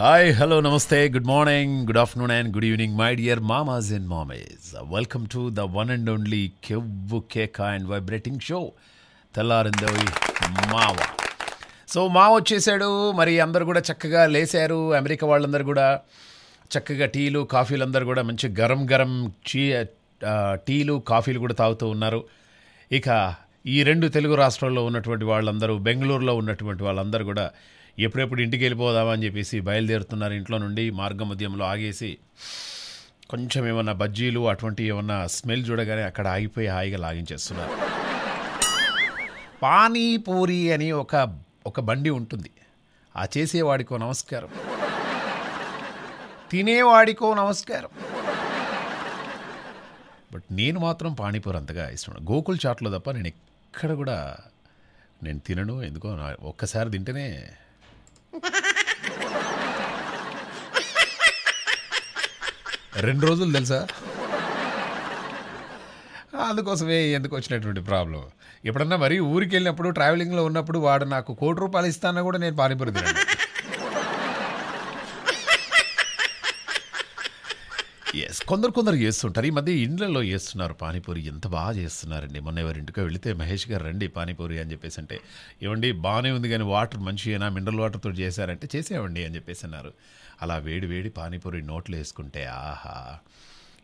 Hi hello నమస్తే good morning good afternoon and good evening my dear మామాజ్ and మామేజ్ welcome to the one and only Kevvu Keka and vibrating show తెల్లారిందోయ్ మావ so మావ వచ్చేసాడు మరి అందరు కూడా చక్కగా లేశారు అమెరికా వాళ్ళందరూ కూడా చక్కగా టీలు కాఫీలు అందరూ కూడా మంచి గరం గరం చీ టీలు కాఫీలు కూడా తాగుతూ ఉన్నారు ఇక ఈ రెండు తెలుగు రాష్ట్రాల్లో ఉన్నటువంటి వాళ్ళందరూ బెంగళూరులో ఉన్నటువంటి వాళ్ళందరూ కూడా ఎప్పుడెప్పుడు ఇంటికి వెళ్ళిపోదామా అని చెప్పేసి బయలుదేరుతున్నారు ఇంట్లో నుండి మార్గ మధ్యంలో ఆగేసి కొంచెం ఏమన్నా బజ్జీలు అటువంటి ఏమన్నా స్మెల్ చూడగానే అక్కడ ఆగిపోయి హాయిగా లాగించేస్తున్నారు పానీపూరి అని ఒక ఒక బండి ఉంటుంది ఆ చేసేవాడికో నమస్కారం తినేవాడికో నమస్కారం బట్ నేను మాత్రం పానీపూరి అంతగా ఇష్టం గోకుల్ చాట్లో తప్ప నేను ఎక్కడ కూడా నేను తినను ఎందుకో ఒక్కసారి తింటేనే రెండు రోజులు తెలుసా అందుకోసమే ఎందుకు వచ్చినటువంటి ప్రాబ్లం ఎప్పుడన్నా మరీ ఊరికి వెళ్ళినప్పుడు ట్రావెలింగ్లో ఉన్నప్పుడు వాడు నాకు కోటి రూపాయలు ఇస్తానా కూడా నేను పానీపూరి తిన్నాను ఎస్ కొందరు కొందరు చేస్తుంటారు ఈ మధ్య ఇండ్లలో చేస్తున్నారు పానీపూరి ఎంత బాగా చేస్తున్నారండి మొన్న ఎవరి ఇంటికో వెళితే మహేష్ గారు రండి పానీపూరి అని చెప్పేసి అంటే ఏమండి బాగానే ఉంది కానీ వాటర్ మంచిగా మినరల్ వాటర్తో చేశారంటే చేసేవండి అని చెప్పేసి అన్నారు అలా వేడివేడి పానీపూరి నోట్లు వేసుకుంటే ఆహా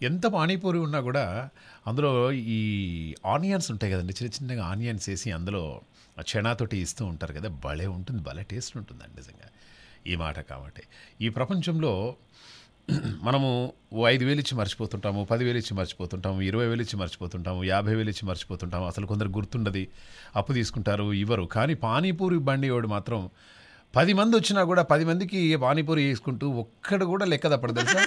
ఎంత పానీపూరి ఉన్నా కూడా అందులో ఈ ఆనియన్స్ ఉంటాయి కదండి చిన్న చిన్నగా ఆనియన్స్ వేసి అందులో క్షణాతోటి ఇస్తూ ఉంటారు కదా భలే ఉంటుంది భలే టేస్ట్ ఉంటుందండి నిజంగా ఈ మాట కాబట్టి ఈ ప్రపంచంలో మనము ఐదు వేలు ఇచ్చి మర్చిపోతుంటాము పదివేలు ఇచ్చి మర్చిపోతుంటాము ఇరవై వేలు ఇచ్చి మర్చిపోతుంటాము యాభై వేలు ఇచ్చి మర్చిపోతుంటాము అసలు కొందరు గుర్తుండదు అప్పు తీసుకుంటారు ఇవ్వరు కానీ పానీపూరి బండి వాడు మాత్రం పది మంది వచ్చినా కూడా పది మందికి పానీపూరి వేసుకుంటూ ఒక్కడు కూడా లెక్క తప్పడు తెలుసా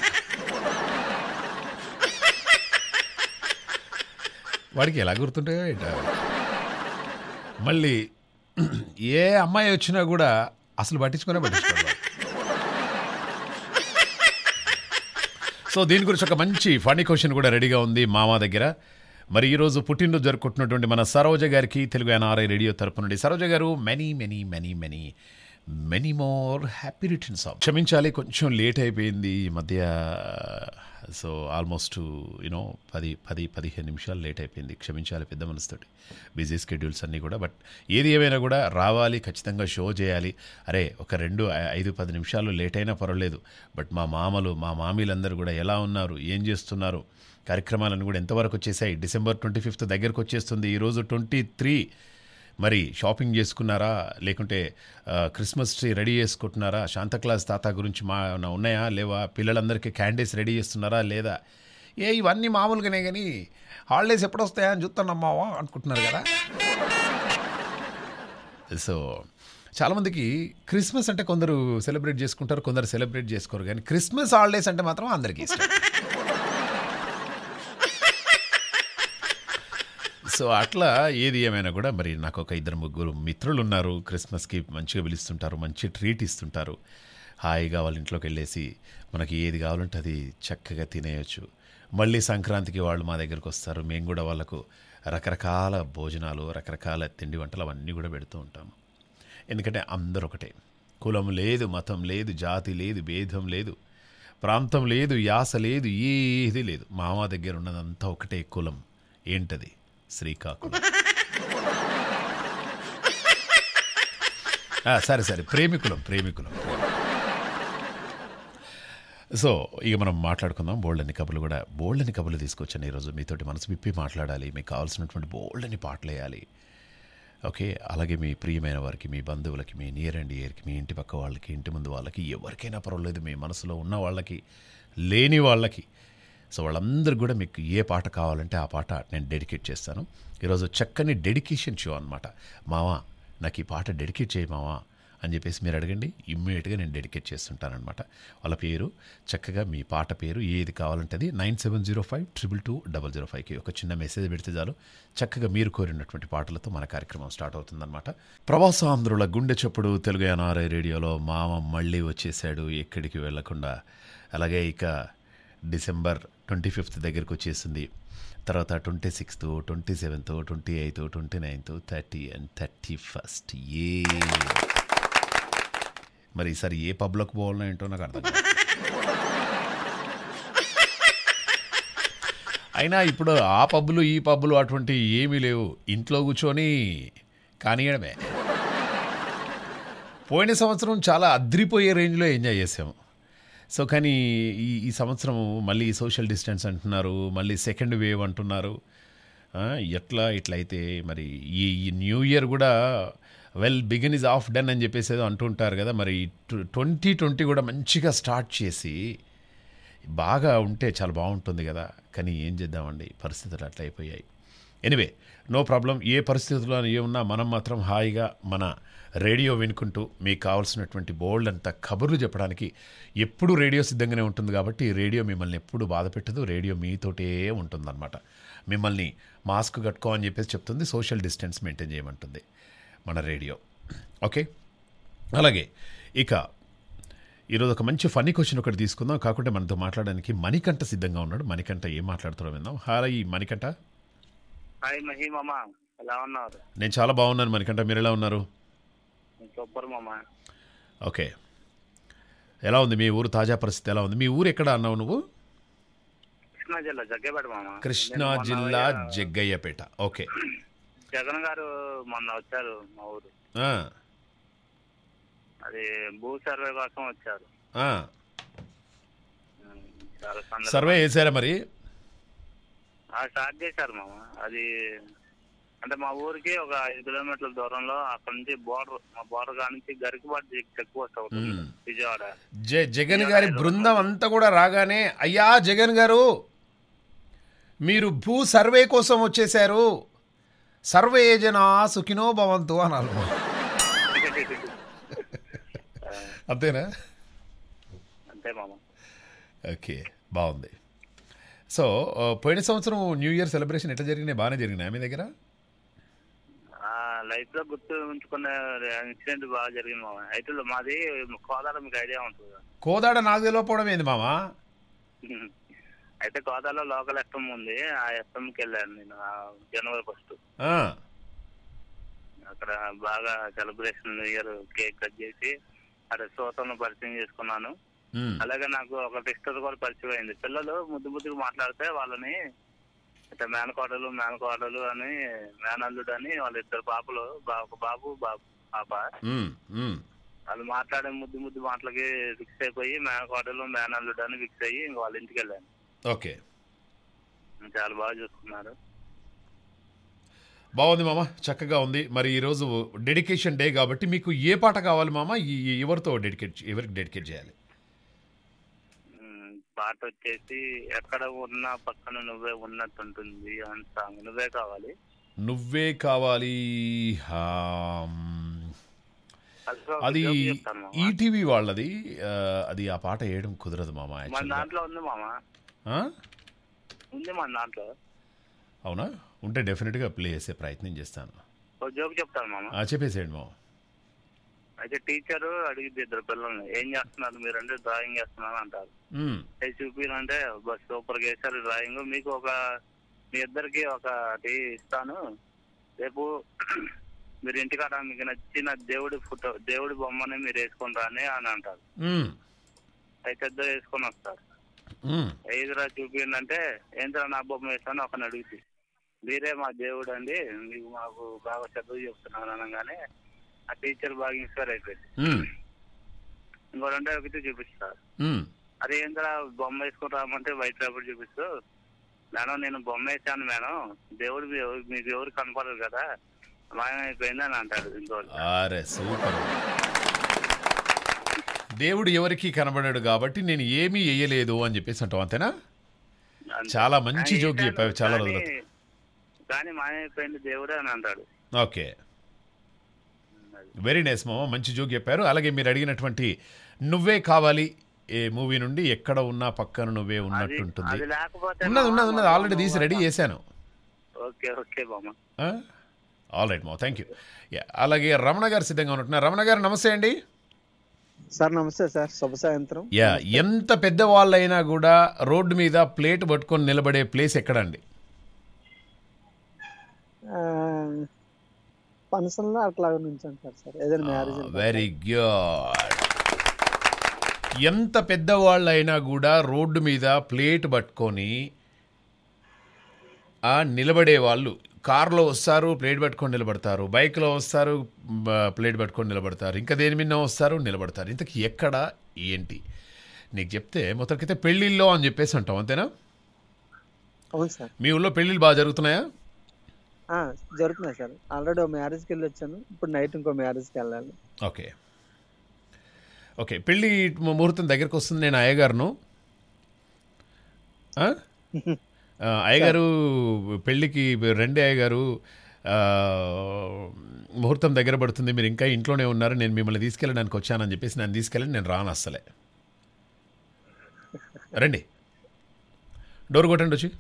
వాడికి ఎలా గుర్తుంటాయో ఏంట మళ్ళీ ఏ అమ్మాయి వచ్చినా కూడా అసలు పట్టించుకునే పట్టించుకోవాలి సో దీని గురించి ఒక మంచి ఫనీ క్వశ్చన్ కూడా రెడీగా ఉంది మామ దగ్గర మరి ఈరోజు పుట్టినరోజు జరుపుకుంటున్నటువంటి మన సరోజ గారికి తెలుగు ఎన్ఆర్ఐ రేడియో తరపు నుండి Saroja garu many many many many many more happy return song క్షమించాలి కొంచెం లేట్ అయిపోయింది ఈ మధ్య సో ఆల్మోస్ట్ యునో పది పది పదిహేను నిమిషాలు లేట్ అయిపోయింది క్షమించాలి పెద్ద మనసుతోటి బిజీ స్కెడ్యూల్స్ అన్నీ కూడా బట్ ఏది ఏమైనా కూడా రావాలి ఖచ్చితంగా షో చేయాలి అరే ఒక రెండు ఐదు పది నిమిషాలు లేట్ అయినా పర్వాలేదు బట్ మా మామలు మా మామీలందరూ కూడా ఎలా ఉన్నారు ఏం చేస్తున్నారు కార్యక్రమాలను కూడా ఎంతవరకు వచ్చేసాయి డిసెంబర్ ట్వంటీ ఫిఫ్త్ దగ్గరకు వచ్చేస్తుంది ఈరోజు ట్వంటీ త్రీ మరి షాపింగ్ చేసుకున్నారా లేకుంటే క్రిస్మస్ ట్రీ రెడీ చేసుకుంటున్నారా శాంతక్లాస్ తాత గురించి మా ఉన్నాయా లేవా పిల్లలందరికీ క్యాండీస్ రెడీ చేస్తున్నారా లేదా ఏ ఇవన్నీ మామూలుగానే కానీ హాలిడేస్ ఎప్పుడు వస్తాయా అని చూస్తానమ్మా అనుకుంటున్నారు కదా సో చాలామందికి క్రిస్మస్ అంటే కొందరు సెలబ్రేట్ చేసుకుంటారు కొందరు సెలబ్రేట్ చేసుకోరు కానీ క్రిస్మస్ హాలిడేస్ అంటే మాత్రం అందరికీ ఇష్టం సో అట్లా ఏది ఏమైనా కూడా మరి నాకు ఒక ఇద్దరు ముగ్గురు మిత్రులు ఉన్నారు క్రిస్మస్కి మంచిగా పిలుస్తుంటారు మంచి ట్రీట్ ఇస్తుంటారు హాయిగా వాళ్ళ ఇంట్లోకి వెళ్ళేసి మనకి ఏది కావాలంటే అది చక్కగా తినేయచ్చు మళ్ళీ సంక్రాంతికి వాళ్ళు మా దగ్గరకు వస్తారు మేము కూడా వాళ్ళకు రకరకాల భోజనాలు రకరకాల తిండి వంటలు అవన్నీ కూడా పెడుతూ ఉంటాము ఎందుకంటే అందరూ ఒకటే కులం లేదు మతం లేదు జాతి లేదు భేదం లేదు ప్రాంతం లేదు యాస లేదు ఏది లేదు మామ దగ్గర ఉన్నదంతా ఒకటే కులం ఏంటది శ్రీకాకుళం సరే సరే ప్రేమికులం ప్రేమికులం సో ఇక మనం మాట్లాడుకుందాం బోల్డని కబులు కూడా బోల్డని కబులు తీసుకొచ్చాను ఈరోజు మీతోటి మనసు విప్పి మాట్లాడాలి మీకు కావాల్సినటువంటి బోల్డని పాటలు వేయాలి ఓకే అలాగే మీ ప్రియమైన వారికి మీ బంధువులకి మీ నియర్ అండ్ ఇయర్కి మీ ఇంటి పక్క వాళ్ళకి ఇంటి ముందు వాళ్ళకి ఎవరికైనా పర్వాలేదు మీ మనసులో ఉన్న వాళ్ళకి లేని వాళ్ళకి సో వాళ్ళందరూ కూడా మీకు ఏ పాట కావాలంటే ఆ పాట నేను డెడికేట్ చేస్తాను ఈరోజు చక్కని డెడికేషన్ షో అనమాట మావా నాకు ఈ పాట డెడికేట్ చేయి మావా అని చెప్పేసి మీరు అడగండి ఇమ్మీడియట్గా నేను డెడికేట్ చేస్తుంటానమాట వాళ్ళ పేరు చక్కగా మీ పాట పేరు ఏది కావాలంటే అది nine seven zero five triple two double zero ఫైవ్కి ఒక చిన్న మెసేజ్ పెడితే చాలు చక్కగా మీరు కోరినటువంటి పాటలతో మన కార్యక్రమం స్టార్ట్ అవుతుందన్నమాట ప్రవాసాంధ్రుల గుండె చప్పుడు తెలుగు ఎన్ఆర్ఐ రేడియోలో మామ మళ్ళీ వచ్చేసాడు ఎక్కడికి వెళ్లకుండా అలాగే ఇక డిసెంబర్ ట్వంటీ ఫిఫ్త్ దగ్గరకు వచ్చేసింది తర్వాత twenty sixth twenty seventh twenty eighth twenty ninth thirty and thirty first ఏ మరి ఈసారి ఏ పబ్లోకి పోవాలనో ఏంటో నాకు అర్థం అయినా ఇప్పుడు ఆ పబ్బులు ఈ పబ్బులు అటువంటి ఏమీ లేవు ఇంట్లో కూర్చొని కానియడమే పోయిన సంవత్సరం చాలా అద్రిపోయే రేంజ్లో ఎంజాయ్ చేసాము సో కానీ ఈ ఈ సంవత్సరం మళ్ళీ సోషల్ డిస్టెన్స్ అంటున్నారు మళ్ళీ సెకండ్ వేవ్ అంటున్నారు ఎట్లా ఇట్లయితే మరి ఈ న్యూ ఇయర్ కూడా well begin is half done అని చెప్పేసి ఏదో అంటుంటారు కదా మరి ట్వంటీ ట్వంటీ కూడా మంచిగా స్టార్ట్ చేసి బాగా ఉంటే చాలా బాగుంటుంది కదా కానీ ఏం చేద్దామండి పరిస్థితులు అట్లయిపోయాయి అయిపోయాయి ఎనివే నో ప్రాబ్లం ఏ పరిస్థితుల్లో ఏమున్నా మనం మాత్రం హాయిగా మన రేడియో వినుకుంటూ మీకు కావాల్సినటువంటి బోల్డ్ అంత కబుర్లు చెప్పడానికి ఎప్పుడు రేడియో సిద్ధంగానే ఉంటుంది కాబట్టి రేడియో మిమ్మల్ని ఎప్పుడు బాధ పెట్టదు రేడియో మీతోటే ఉంటుందన్నమాట మిమ్మల్ని మాస్క్ కట్టుకో అని చెప్పేసి చెప్తుంది సోషల్ డిస్టెన్స్ మెయింటైన్ చేయమంటుంది మన రేడియో ఓకే అలాగే ఇక ఈరోజు ఒక మంచి ఫన్నీ క్వశ్చన్ ఒకటి తీసుకుందాం కాకుండా మనతో మాట్లాడడానికి మణికంట సిద్ధంగా ఉన్నాడు మణికంట ఏం మాట్లాడుతున్నాం విందాం హాయ్ మణికంట హాయ్ ఎలా ఉన్నారు నేను చాలా బాగున్నాను మణికంఠ మీరు ఎలా ఉన్నారు సూపర్ మామా ఓకే ఎలా ఉంది మీ ఊరు తాజా పరిస్థితి ఎలా ఉంది మీ ఊరు ఎక్కడ అన్నావు నువ్వు కృష్ణా జిల్లా జగ్గయ్యపేట మామ కృష్ణా జిల్లా జగ్గయ్యపేట ఓకే జగన్ గారు మొన్న వచ్చారు మా ఊరు ఆ, అది భూ సర్వే కోసం వచ్చారు ఆ. సర్వే చేశారా మరి ఆ, స్టార్ట్ చేశారు మామ అది అంటే మా ఊరికి ఒక ఐదు కిలోమీటర్ల దూరంలో అక్కడ నుంచి బోర్డర్ మా బోర్డర్ నుంచి గరికబాటు చెక్ పోస్ట్ విజయవాడ జగన్ గారి బృందం అంతా కూడా రాగానే అయ్యా జగన్ గారు మీరు భూ సర్వే కోసం వచ్చేశారు సర్వే జనా సుఖినో భవంతు అను అంతేనా అంతే మామ ఓకే బాగుంది సో పోయిన సంవత్సరం న్యూ ఇయర్ సెలబ్రేషన్ ఎట్లా జరిగినాయి బాగానే జరిగినాయా మీ దగ్గర లైఫ్ లో గుర్తు ఉంచుకున్న ఇన్సిడెంట్ బాగా జరిగింది మామ అయితే మాది కోదాడ మీకు ఐడియా ఉంటుంది కోదాడ నాకు తెలియకపోవడం ఏంది మామ అయితే కోదాడలో లోకల్ ఎఫ్ఎం ఉంది ఆ కి వెళ్ళాను నేను జనవరి ఫస్ట్ అక్కడ బాగా సెలబ్రేషన్ ఇయర్ కేక్ కట్ చేసి అక్కడ శ్రోతను పరిచయం చేసుకున్నాను అలాగే నాకు ఒక టెక్స్టర్ కూడా పరిచయం అయింది పిల్లలు ముద్దు ముద్దుకు మాట్లాడితే వాళ్ళని అంటే మేనకోడలు మేనకోడలు అని మేనల్లుడు అని వాళ్ళిద్దరు ఇద్దరు పాపలు ఒక బాబు బాబు పాప వాళ్ళు మాట్లాడే ముద్దు ముద్దు మాటలకి ఫిక్స్ అయిపోయి మేనకోడలు మేనల్లుడు అని ఫిక్స్ అయ్యి వాళ్ళ ఇంటికి వెళ్ళాను ఓకే చాలా బాగా చూసుకున్నారు బాగుంది మామ చక్కగా ఉంది మరి ఈరోజు డెడికేషన్ డే కాబట్టి మీకు ఏ పాట కావాలి మామ ఎవరితో డెడికేట్ ఎవరికి డెడికేట్ చేయాలి పాట వచ్చేసి ఎక్కడ ఉన్నా పక్కన నువ్వే ఉన్నట్టు ఉంటుంది అని సాంగ్ నువ్వే కావాలి నువ్వే కావాలి అది ఈటీవీ వాళ్ళది అది ఆ పాట వేయడం కుదరదు మామా దాంట్లో ఉంది మామా ఉంది మన దాంట్లో అవునా ఉంటే డెఫినెట్గా ప్లే చేసే ప్రయత్నం చేస్తాను చెప్తాను మామ చెప్పేసేయండి మామా అయితే టీచర్ అడిగింది ఇద్దరు పిల్లల్ని ఏం చేస్తున్నారు మీరంటే డ్రాయింగ్ చేస్తున్నారు అంటారు అది బస్ సూపర్ చేశారు డ్రాయింగ్ మీకు ఒక మీ ఇద్దరికి ఒక టీ ఇస్తాను రేపు మీరు ఇంటికాడ మీకు నచ్చిన దేవుడి ఫోటో దేవుడి బొమ్మని మీరు వేసుకుంటారా అని అని అంటారు అయితే ఇద్దరు వేసుకొని వస్తారు ఏదిరా చూపిందంటే ఏంటరా నా బొమ్మ వేస్తాను ఒకని అడిగింది మీరే మా దేవుడు అండి మీకు మాకు బాగా చదువు చెప్తున్నాను అనగానే ఆ టీచర్ బాగా ఇన్స్పైర్ అయిపోయింది ఇంకో రెండో ఒకటి చూపిస్తారు అదే ఏంటో బొమ్మ వేసుకుని రామంటే వైట్ పేపర్ చూపిస్తూ మేడం నేను బొమ్మ వేసాను మేడం దేవుడు మీకు ఎవరు కనపడరు కదా మాయమైపోయిందని అంటాడు ఇంకో దేవుడు ఎవరికి కనబడాడు కాబట్టి నేను ఏమీ వేయలేదు అని చెప్పేసి అంటాం అంతేనా చాలా మంచి జోక్ చెప్పావు చాలా రోజులు కానీ మాయమైపోయింది దేవుడే అని అంటాడు ఓకే వెరీ నైస్ మామ మంచి జోక్ చెప్పారు అలాగే మీరు అడిగినటువంటి నువ్వే కావాలి ఏ మూవీ నుండి ఎక్కడ ఉన్నా పక్కన నువ్వే ఉన్నట్టు ఉంటుంది ఉన్నది ఉన్నది ఉన్నది ఆల్రెడీ తీసి రెడీ చేశాను ఓకే ఓకే ఆల్ రైట్ మా థ్యాంక్ యూ అలాగే రమణ గారు సిద్ధంగా ఉన్నట్టున్నారు రమణ గారు నమస్తే అండి సార్ నమస్తే సార్ శుభ సాయంత్రం యా ఎంత పెద్ద వాళ్ళైనా కూడా రోడ్డు మీద ప్లేట్ పట్టుకొని నిలబడే ప్లేస్ ఎక్కడండి ఫంక్షన్లో అట్లా నుంచి అంటారు సార్ ఏదైనా మ్యారేజ్ వెరీ గుడ్ ఎంత పెద్దవాళ్ళైనా కూడా రోడ్డు మీద ప్లేట్ పట్టుకొని నిలబడే వాళ్ళు కారులో వస్తారు ప్లేట్ పట్టుకొని నిలబడతారు బైక్లో వస్తారు ప్లేట్ పట్టుకొని నిలబడతారు ఇంకా దేని మీద వస్తారు నిలబడతారు ఇంతకు ఎక్కడ ఏంటి నీకు చెప్తే మొత్తానికైతే పెళ్ళిళ్ళు అని చెప్పేసి అంటాం అంతేనా మీ ఊళ్ళో పెళ్ళిళ్ళు బాగా జరుగుతున్నాయా జరుగుతున్నాయి సార్ ఆల్రెడీ ఒక మ్యారేజ్కి వెళ్ళి వచ్చాను ఇప్పుడు నైట్ ఇంకో మ్యారేజ్కి వెళ్ళాలి ఓకే ఓకే పెళ్ళి ముహూర్తం దగ్గరకు వస్తుంది నేను అయ్యగారును అయ్యగారు పెళ్ళికి రెండే అయ్యగారు ముహూర్తం దగ్గర పడుతుంది మీరు ఇంకా ఇంట్లోనే ఉన్నారు నేను మిమ్మల్ని తీసుకెళ్ళడానికి వచ్చానని చెప్పేసి నన్ను తీసుకెళ్ళి నేను రాను అస్సలే రండి డోర్ కొట్టండి వచ్చి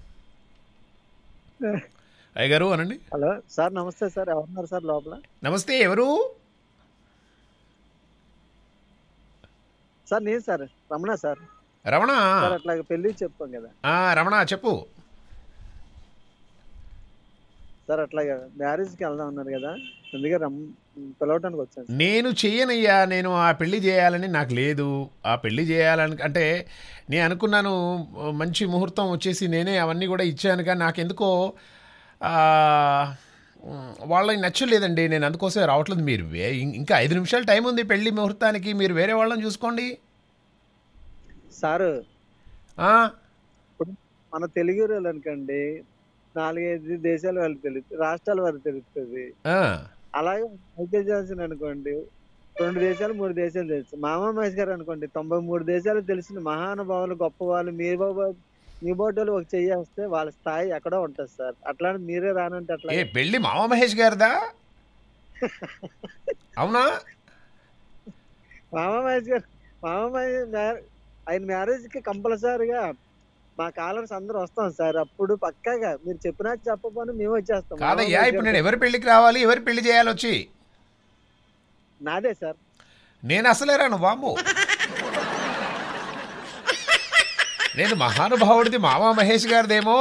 అయ్యగారు అనండి హలో సార్ నమస్తే సార్ ఎవరున్నారు సార్ లోపల నమస్తే ఎవరు సార్ నేను సార్ రమణ సార్ రమణ అట్లా పెళ్ళి చెప్పాం కదా రమణ చెప్పు సార్ అట్లాగే మ్యారేజ్కి వెళ్దాం అన్నారు కదా అందుకే రమ్ పిలవటానికి వచ్చాను నేను చేయనయ్యా నేను ఆ పెళ్లి చేయాలని నాకు లేదు ఆ పెళ్లి చేయాలని అంటే నేను అనుకున్నాను మంచి ముహూర్తం వచ్చేసి నేనే అవన్నీ కూడా ఇచ్చాను కానీ నాకెందుకో వాళ్ళకి నచ్చలేదండి నేను అందుకోసం రావట్లేదు మీరు ఇంకా ఐదు నిమిషాలు టైం ఉంది పెళ్లి ముహూర్తానికి మీరు వేరే వాళ్ళని చూసుకోండి సార్ మన తెలుగు అనుకోండి నాలుగైదు దేశాల వాళ్ళు తెలుస్తుంది రాష్ట్రాల వారు తెలుస్తుంది అలాగే జాన్సన్ అనుకోండి రెండు దేశాలు మూడు దేశాలు తెలుసు మామ మహేష్ గారు అనుకోండి తొంభై మూడు దేశాలు తెలిసిన మహానుభావులు గొప్ప వాళ్ళు మీరు బాబు మీ బోటోలు ఒక చెయ్యేస్తే వాళ్ళ స్థాయి ఎక్కడో ఉంటుంది సార్ అట్లా మీరే రానంటే అట్లా పెళ్లి మామ మహేష్ గారిదా అవునా మామ మహేష్ గారు మామ మహేష్ ఆయన మ్యారేజ్ కి కంపల్సరీగా మా కాలర్స్ అందరూ వస్తాం సార్ అప్పుడు పక్కాగా మీరు చెప్పినా చెప్పబోను మేము వచ్చేస్తాం కాదయ్యా ఇప్పుడు నేను ఎవరి పెళ్లికి రావాలి ఎవరి పెళ్లి చేయాలి వచ్చి నాదే సార్ నేను అసలేరాను బాబు నేను మహానుభావుడిది మామా మహేష్ గారిదేమో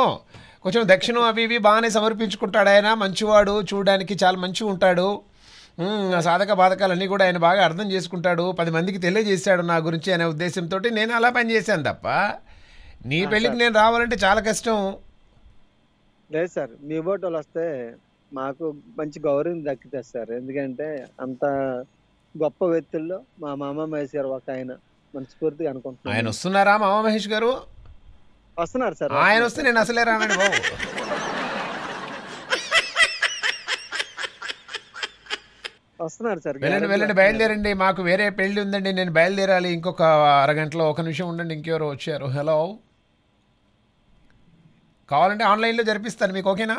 కొంచెం దక్షిణం అవి ఇవి బాగానే సమర్పించుకుంటాడు ఆయన మంచివాడు చూడడానికి చాలా మంచిగా ఉంటాడు సాధక బాధకాలన్నీ కూడా ఆయన బాగా అర్థం చేసుకుంటాడు పది మందికి తెలియజేశాడు నా గురించి అనే ఉద్దేశంతో నేను అలా పనిచేశాను తప్ప నీ పెళ్ళికి నేను రావాలంటే చాలా కష్టం లేదు సార్ మీ బోట్ వాళ్ళు వస్తే మాకు మంచి గౌరవం దక్కితే సార్ ఎందుకంటే అంత గొప్ప వ్యక్తుల్లో మా మామ మహేష్ గారు ఒక ఆయన మనస్ఫూర్తిగా అనుకుంటున్నాను ఆయన వస్తున్నారా మామ మహేష్ గారు వస్తున్నారు సార్ ఆయన వస్తే నేను అసలే రానండి బాబు వస్తున్నారు సార్ వెళ్ళండి వెళ్ళండి బయలుదేరండి మాకు వేరే పెళ్లి ఉందండి నేను బయలుదేరాలి ఇంకొక అరగంటలో ఒక నిమిషం ఉండండి ఇంకెవరో వచ్చారు హలో కావాలంటే ఆన్లైన్లో జరిపిస్తాను మీకు ఓకేనా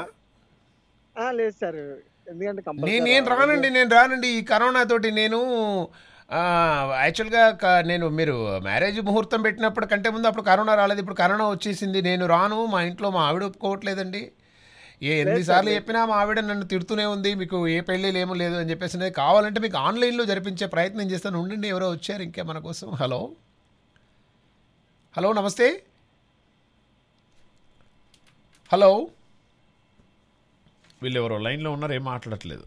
లేదు సార్ నేను రానండి నేను రానండి ఈ కరోనా తోటి నేను యాక్చువల్గా నేను మీరు మ్యారేజ్ ముహూర్తం పెట్టినప్పుడు కంటే ముందు అప్పుడు కరోనా రాలేదు ఇప్పుడు కరోనా వచ్చేసింది నేను రాను మా ఇంట్లో మా ఆవిడ ఒప్పుకోవట్లేదండి ఏ ఎన్నిసార్లు చెప్పినా మా ఆవిడ నన్ను తిడుతూనే ఉంది మీకు ఏ పెళ్ళిళ్ళు ఏమో లేదు అని చెప్పేసి కావాలంటే మీకు ఆన్లైన్లో జరిపించే ప్రయత్నం చేస్తాను ఉండండి ఎవరో వచ్చారు ఇంకా మన కోసం హలో హలో నమస్తే హలో వీళ్ళు ఎవరో లైన్లో ఉన్నారు ఏం మాట్లాడట్లేదు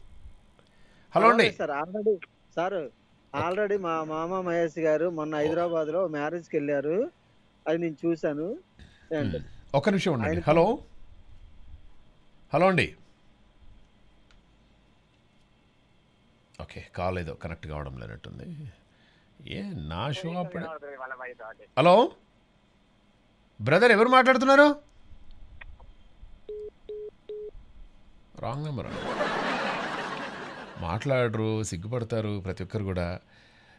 హలో అండి సార్ ఆల్రెడీ సార్ ఆల్రెడీ మా మామ మహేష్ గారు మొన్న హైదరాబాద్ లో మ్యారేజ్ కి వెళ్ళారు అది నేను చూశాను ఒక నిమిషం ఉండండి హలో హలో అండి ఓకే కాల్ ఏదో కనెక్ట్ కావడం లేనట్టుంది ఏ నా షో అప్పుడు హలో బ్రదర్ ఎవరు మాట్లాడుతున్నారు రాంగ్ నెంబర్ మాట్లాడరు సిగ్గుపడతారు ప్రతి ఒక్కరు కూడా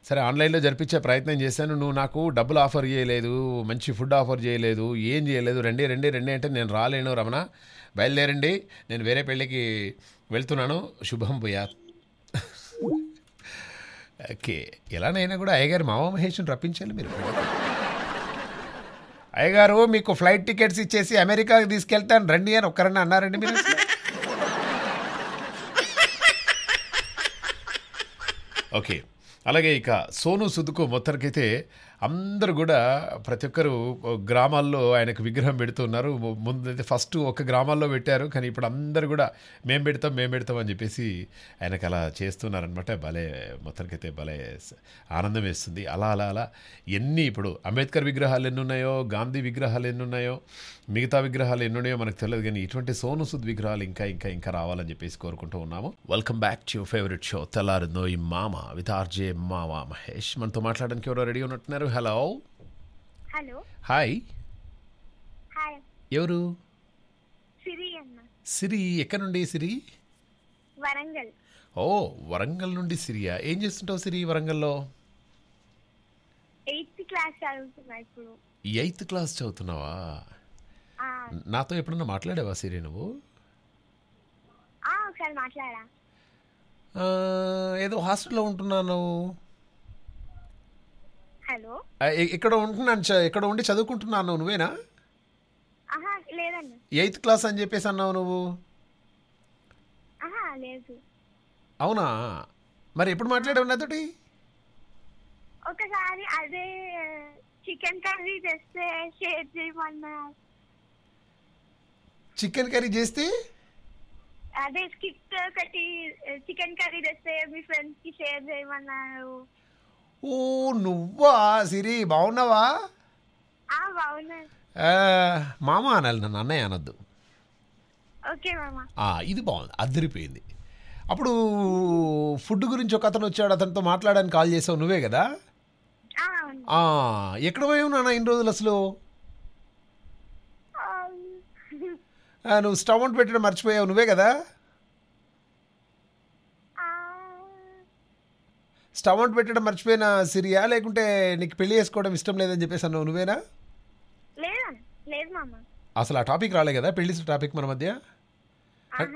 సరే ఆన్లైన్లో జరిపించే ప్రయత్నం చేశాను నువ్వు నాకు డబ్బులు ఆఫర్ చేయలేదు మంచి ఫుడ్ ఆఫర్ చేయలేదు ఏం చేయలేదు రెండే రెండే రెండే అంటే నేను రాలేను రమణ బయలుదేరండి నేను వేరే పెళ్ళికి వెళ్తున్నాను శుభం పోయా ఓకే ఎలానైనా కూడా అయ్యగారు మావా మహేష్ని రప్పించాలి మీరు అయ్యగారు మీకు ఫ్లైట్ టికెట్స్ ఇచ్చేసి అమెరికాకి తీసుకెళ్తాను రండి అని ఒక్కరన్నా అన్నారండి మీరు ఓకే అలాగే ఇక సోను సుద్దుకు మొత్తానికైతే అందరు కూడా ప్రతి ఒక్కరు గ్రామాల్లో ఆయనకు విగ్రహం పెడుతున్నారు ముందైతే ఫస్ట్ ఒక గ్రామాల్లో పెట్టారు కానీ ఇప్పుడు అందరు కూడా మేము పెడతాం మేము పెడతాం అని చెప్పేసి ఆయనకు అలా చేస్తున్నారనమాట భలే మొత్తానికైతే భలే ఆనందం వేస్తుంది అలా అలా అలా ఎన్ని ఇప్పుడు అంబేద్కర్ విగ్రహాలు ఎన్ని ఉన్నాయో గాంధీ విగ్రహాలు ఎన్ని ఉన్నాయో మిగతా విగ్రహాలు ఎన్ని ఉన్నాయో మనకు తెలియదు కానీ ఇటువంటి సోను సుద్ విగ్రహాలు ఇంకా ఇంకా ఇంకా రావాలని చెప్పేసి కోరుకుంటూ ఉన్నాము welcome back to favourite show తెల్లారు నోయి మామ విత్ ఆర్జే మావా మహేష్ మనతో మాట్లాడడానికి ఎవరో రెడీ ఉన్నట్టున్నారు హలో హలో హాయ్ ఎవరు సిరి సిరి ఎక్కడ నుండి సిరి వరంగల్ ఓ వరంగల్ నుండి సిరియా ఏం చేస్తుంటావు సిరి వరంగల్లో ఎయిత్ క్లాస్ చదువుతున్నావా నాతో ఎప్పుడన్నా మాట్లాడావా సిరి నువ్వు ఏదో హాస్టల్లో ఉంటున్నాను హలో ఇక్కడ ఉంటున్నాను ఇక్కడ ఉండి చదువుకుంటున్నాను నువ్వేనా లేదండి ఎయిత్ క్లాస్ అని చెప్పేసి అన్నావు నువ్వు లేదు అవునా మరి ఎప్పుడు మాట్లాడావు నాతోటి ఒకసారి అదే చికెన్ కర్రీ చేస్తే షేర్ చేయమన్నా చికెన్ కర్రీ చేస్తే అదే స్కిప్ ఒకటి చికెన్ కర్రీ తెస్తే మీ ఫ్రెండ్స్ కి షేర్ చేయమన్నారు ఓ నువ్వా సిరి బాగున్నావా మామ అనాలి నన్ను అన్నయ్య అనొద్దు ఇది బాగుంది అద్దరిపోయింది అప్పుడు ఫుడ్ గురించి ఒక అతను వచ్చాడు అతనితో మాట్లాడడానికి కాల్ చేసావు నువ్వే కదా ఎక్కడ పోయావు నాన్న ఇన్ని రోజులు అసలు నువ్వు స్టవ్ వంట పెట్టడం మర్చిపోయావు నువ్వే కదా స్టవ్ అవుట్ పెట్టడం మర్చిపోయిన సిరియా లేకుంటే నీకు పెళ్లి చేసుకోవడం ఇష్టం లేదని చెప్పేసి అన్నావు నువ్వేనా అసలు ఆ టాపిక్ రాలే కదా పెళ్లి టాపిక్ మన మధ్య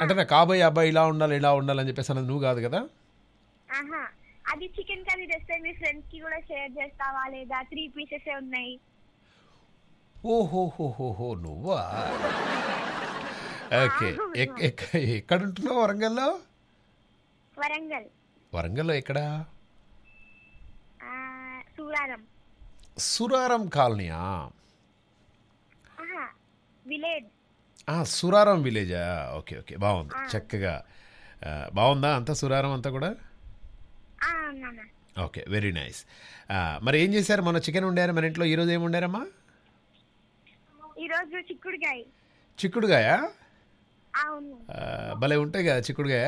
అంటే నా కాబోయే అబ్బాయి ఇలా ఉండాలి ఇలా ఉండాలి అని చెప్పేసి అన్నది నువ్వు కాదు కదా అది చికెన్ కర్రీ తెస్తే మీ ఫ్రెండ్స్ కి కూడా షేర్ చేస్తావా లేదా త్రీ పీసెస్ ఉన్నాయి ఓహోహోహోహో నువ్వా ఓకే ఎక్కడ ఉంటున్నావు వరంగల్లో వరంగల్ వరంగల్లో ఎక్కడా సురారం కాలనీయా విలేజ్ సురారం విలేజా ఓకే ఓకే బాగుంది చక్కగా బాగుందా అంతా సురారం అంతా కూడా ఓకే వెరీ నైస్ మరి ఏం చేశారు మన చికెన్ ఉండారు మన ఇంట్లో ఈరోజు ఏమి ఉండారమ్మా ఈరోజు చిక్కుడుకాయ చిక్కుడుకాయ భలే ఉంటాయి కదా చిక్కుడుకాయ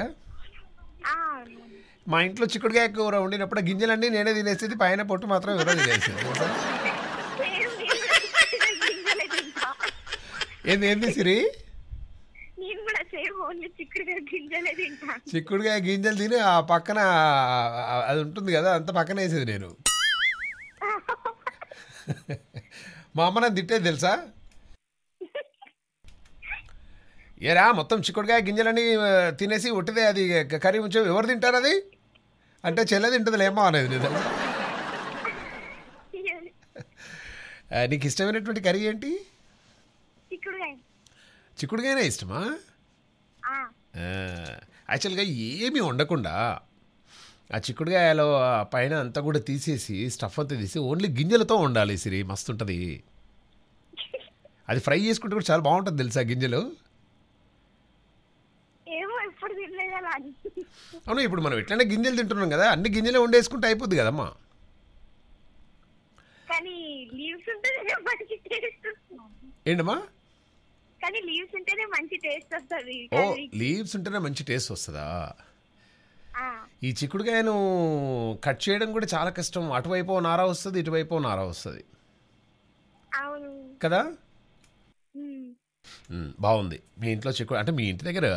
మా ఇంట్లో చిక్కుడుకాయ కూర వండినప్పుడు గింజలన్నీ నేనే తినేసేది పైన పొట్టు మాత్రం ఎవరో తినేసేది ఏంది ఏంది సిరి చిక్కుడుకాయ గింజలు తిని ఆ పక్కన అది ఉంటుంది కదా అంత పక్కన వేసేది నేను మా అమ్మ నన్ను తిట్టేది తెలుసా ఏరా మొత్తం చిక్కుడుకాయ గింజలన్నీ తినేసి ఒట్టిదే అది కర్రీ ఉంచావు ఎవరు తింటారు అది అంటే చెల్లె తింటుందిలేమో అనేది నీకు ఇష్టమైనటువంటి కర్రీ ఏంటి చిక్కుడుగానే ఇష్టమా యాక్చువల్గా ఏమీ ఉండకుండా ఆ చిక్కుడుగాయలో పైన అంతా కూడా తీసేసి స్టఫ్ అంతా తీసి ఓన్లీ గింజలతో ఉండాలి సిరి మస్తు ఉంటుంది అది ఫ్రై చేసుకుంటే కూడా చాలా బాగుంటుంది తెలుసా గింజలు అవును ఇప్పుడు మనం ఎట్లనే గింజలు తింటున్నాం కదా అన్ని గింజలే వండేసుకుంటే అయిపోద్ది కదమ్మా కానీ లీవ్స్ ఏంటమ్మా కానీ లీవ్స్ మంచి టేస్ట్ ఓ లీవ్స్ ఉంటేనే మంచి టేస్ట్ వస్తుందా ఈ చిక్కుడుకాయను కట్ చేయడం కూడా చాలా కష్టం అటువైపు నారా వస్తుంది ఇటువైపు నారా వస్తుంది కదా బాగుంది మీ ఇంట్లో చిక్కుడు అంటే మీ ఇంటి దగ్గర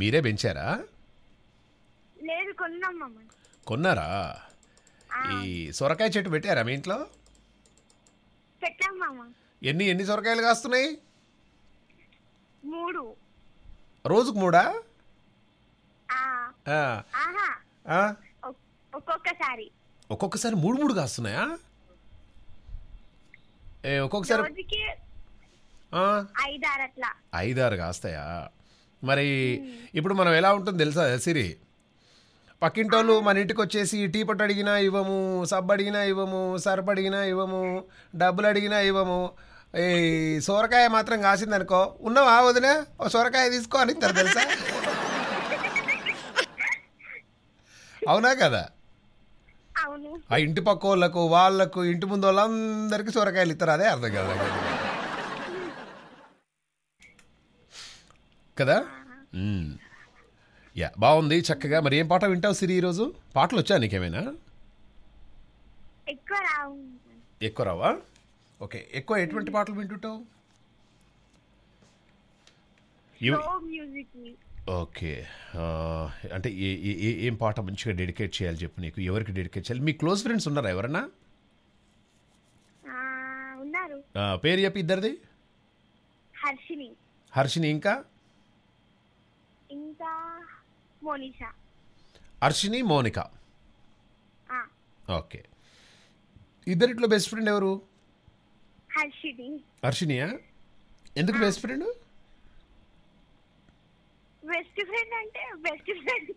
మీరే పెంచారా కొన్నారా ఈ సొరకాయ చెట్టు పెట్టారా మీ ఇంట్లో ఎన్ని ఎన్ని సొరకాయలు కాస్తున్నాయి మూడు రోజుకు మూడా ఒక్కొక్కసారి ఒక్కొక్కసారి మూడు మూడు కాస్తున్నాయా ఏ ఒక్కొక్కసారి ఐదారు కాస్తాయా మరి ఇప్పుడు మనం ఎలా ఉంటుంది తెలుసా సిరి పక్కింటోళ్ళు మన ఇంటికి వచ్చేసి టీ పట్టు అడిగినా ఇవ్వము సబ్బు అడిగినా ఇవ్వము సర్ప్ అడిగినా ఇవ్వము డబ్బులు అడిగినా ఇవ్వము ఈ సోరకాయ మాత్రం కాసిందనుకో ఉన్నావా వదిలే ఓ సోరకాయ తీసుకో అని తెలుసా అవునా కదా ఆ ఇంటి పక్క వాళ్ళకు వాళ్ళకు ఇంటి ముందు వాళ్ళందరికీ సొరకాయలు ఇస్తారు అదే అర్థం కదా కదా యా బాగుంది చక్కగా మరి ఏం పాట వింటావు సిరి ఈరోజు పాటలు వచ్చా నీకేమైనా ఎక్కువ ఎక్కువ రావా ఓకే ఎక్కువ ఎటువంటి పాటలు వింటుంటావు ఓకే అంటే ఏ ఏం పాట మంచిగా డెడికేట్ చేయాలి చెప్పు నీకు ఎవరికి డెడికేట్ చేయాలి మీ క్లోజ్ ఫ్రెండ్స్ ఉన్నారా ఎవరన్నా పేరు చెప్పి ఇద్దరిది హర్షిని హర్షిని ఇంకా మోనిష అర్షిని మోనిక ఓకే ఇద్దరిట్లో బెస్ట్ ఫ్రెండ్ ఎవరు హర్షిని హర్షినియా ఎందుకు బెస్ట్ ఫ్రెండ్ బెస్ట్ ఫ్రెండ్ అంటే బెస్ట్ ఫ్రెండ్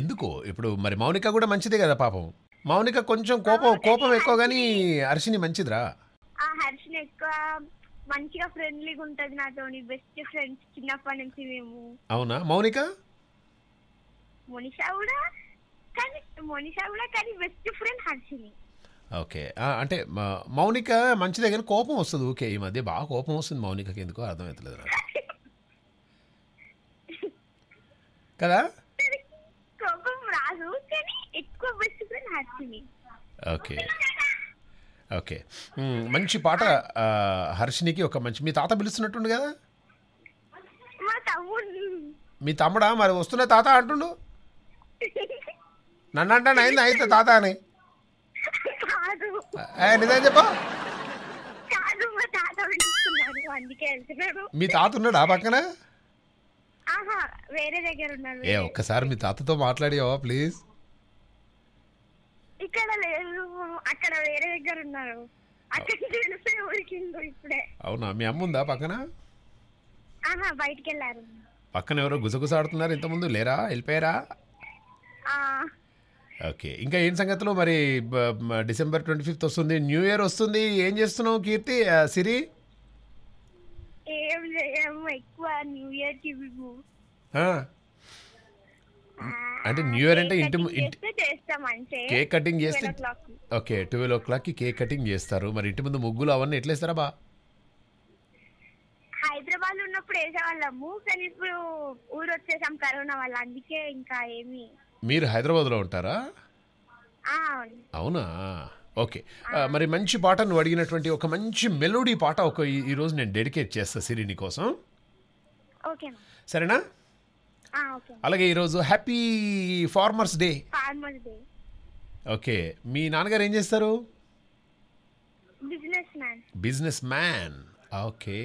ఎందుకు ఇప్పుడు మరి మౌనిక కూడా మంచిదే కదా పాపం మౌనిక కొంచెం కోపం కోపం ఎక్కువ కానీ హర్షిని మంచిదిరా హర్షిని ఎక్కువ మంచిగా ఫ్రెండ్లీగా ఉంటది నాతోని బెస్ట్ ఫ్రెండ్స్ చిన్నప్పటి నుంచి మేము అవునా మౌనిక ఓకే అంటే మౌనిక మంచి దగ్గర కోపం వస్తుంది ఓకే ఈ మధ్య బాగా కోపం వస్తుంది మౌనికకి ఎందుకో అర్థమవుతలేదు నాకు కదా ఓకే ఓకే hmm, మంచి పాట హర్షినికి ఒక మంచి మీ తాత పిలుస్తున్నట్టుండు కదా మీ తమ్ముడా మరి వస్తున్న తాత అంటుండు నన్ను అంటే అయింది అయితే తాత అని నిజం చెప్ప మీ తాత ఉన్నాడా పక్కన వేరే దగ్గర ఉన్నాడు ఏ ఒక్కసారి మీ తాతతో మాట్లాడేవా ప్లీజ్ ఇక్కడ అక్కడ వేరే దగ్గర ఉన్నారు అవునా మీ అమ్మ ఉందా పక్కన పక్కన ఎవరో గుసగుసాడుతున్నారు ఇంతకుముందు లేరా వెళ్ళిపోయారా ఓకే ఇంకా ఏం సంగతులు మరి డిసెంబర్ ట్వంటీ ఫిఫ్త్ వస్తుంది న్యూ ఇయర్ వస్తుంది ఏం చేస్తున్నావు కీర్తి సిరి ఏం ఎక్కువ న్యూ ఇయర్ కి అంటే న్యూ ఇయర్ అంటే ఇంటి కేక్ కటింగ్ చేస్తే ఓకే ట్వెల్వ్ ఓ క్లాక్ కి కేక్ కటింగ్ చేస్తారు మరి ఇంటి ముందు ముగ్గులు అవన్నీ ఎట్లా బా హైదరాబాద్ లో ఉన్నప్పుడు వేసేవాళ్ళము కానీ ఇప్పుడు ఊరు వచ్చేసాం కరోనా వల్ల అందుకే ఇంకా ఏమి మీరు హైదరాబాద్లో ఉంటారా అవునా ఓకే మరి మంచి పాట నువ్వు అడిగినటువంటి ఒక మంచి మెలోడీ పాట ఒక ఈరోజు నేను డెడికేట్ చేస్తా సిరిని కోసం సరేనా అలాగే ఈరోజు హ్యాపీ ఫార్మర్స్ డే ఓకే మీ నాన్నగారు ఏం చేస్తారు బిజినెస్ మ్యాన్ ఓకే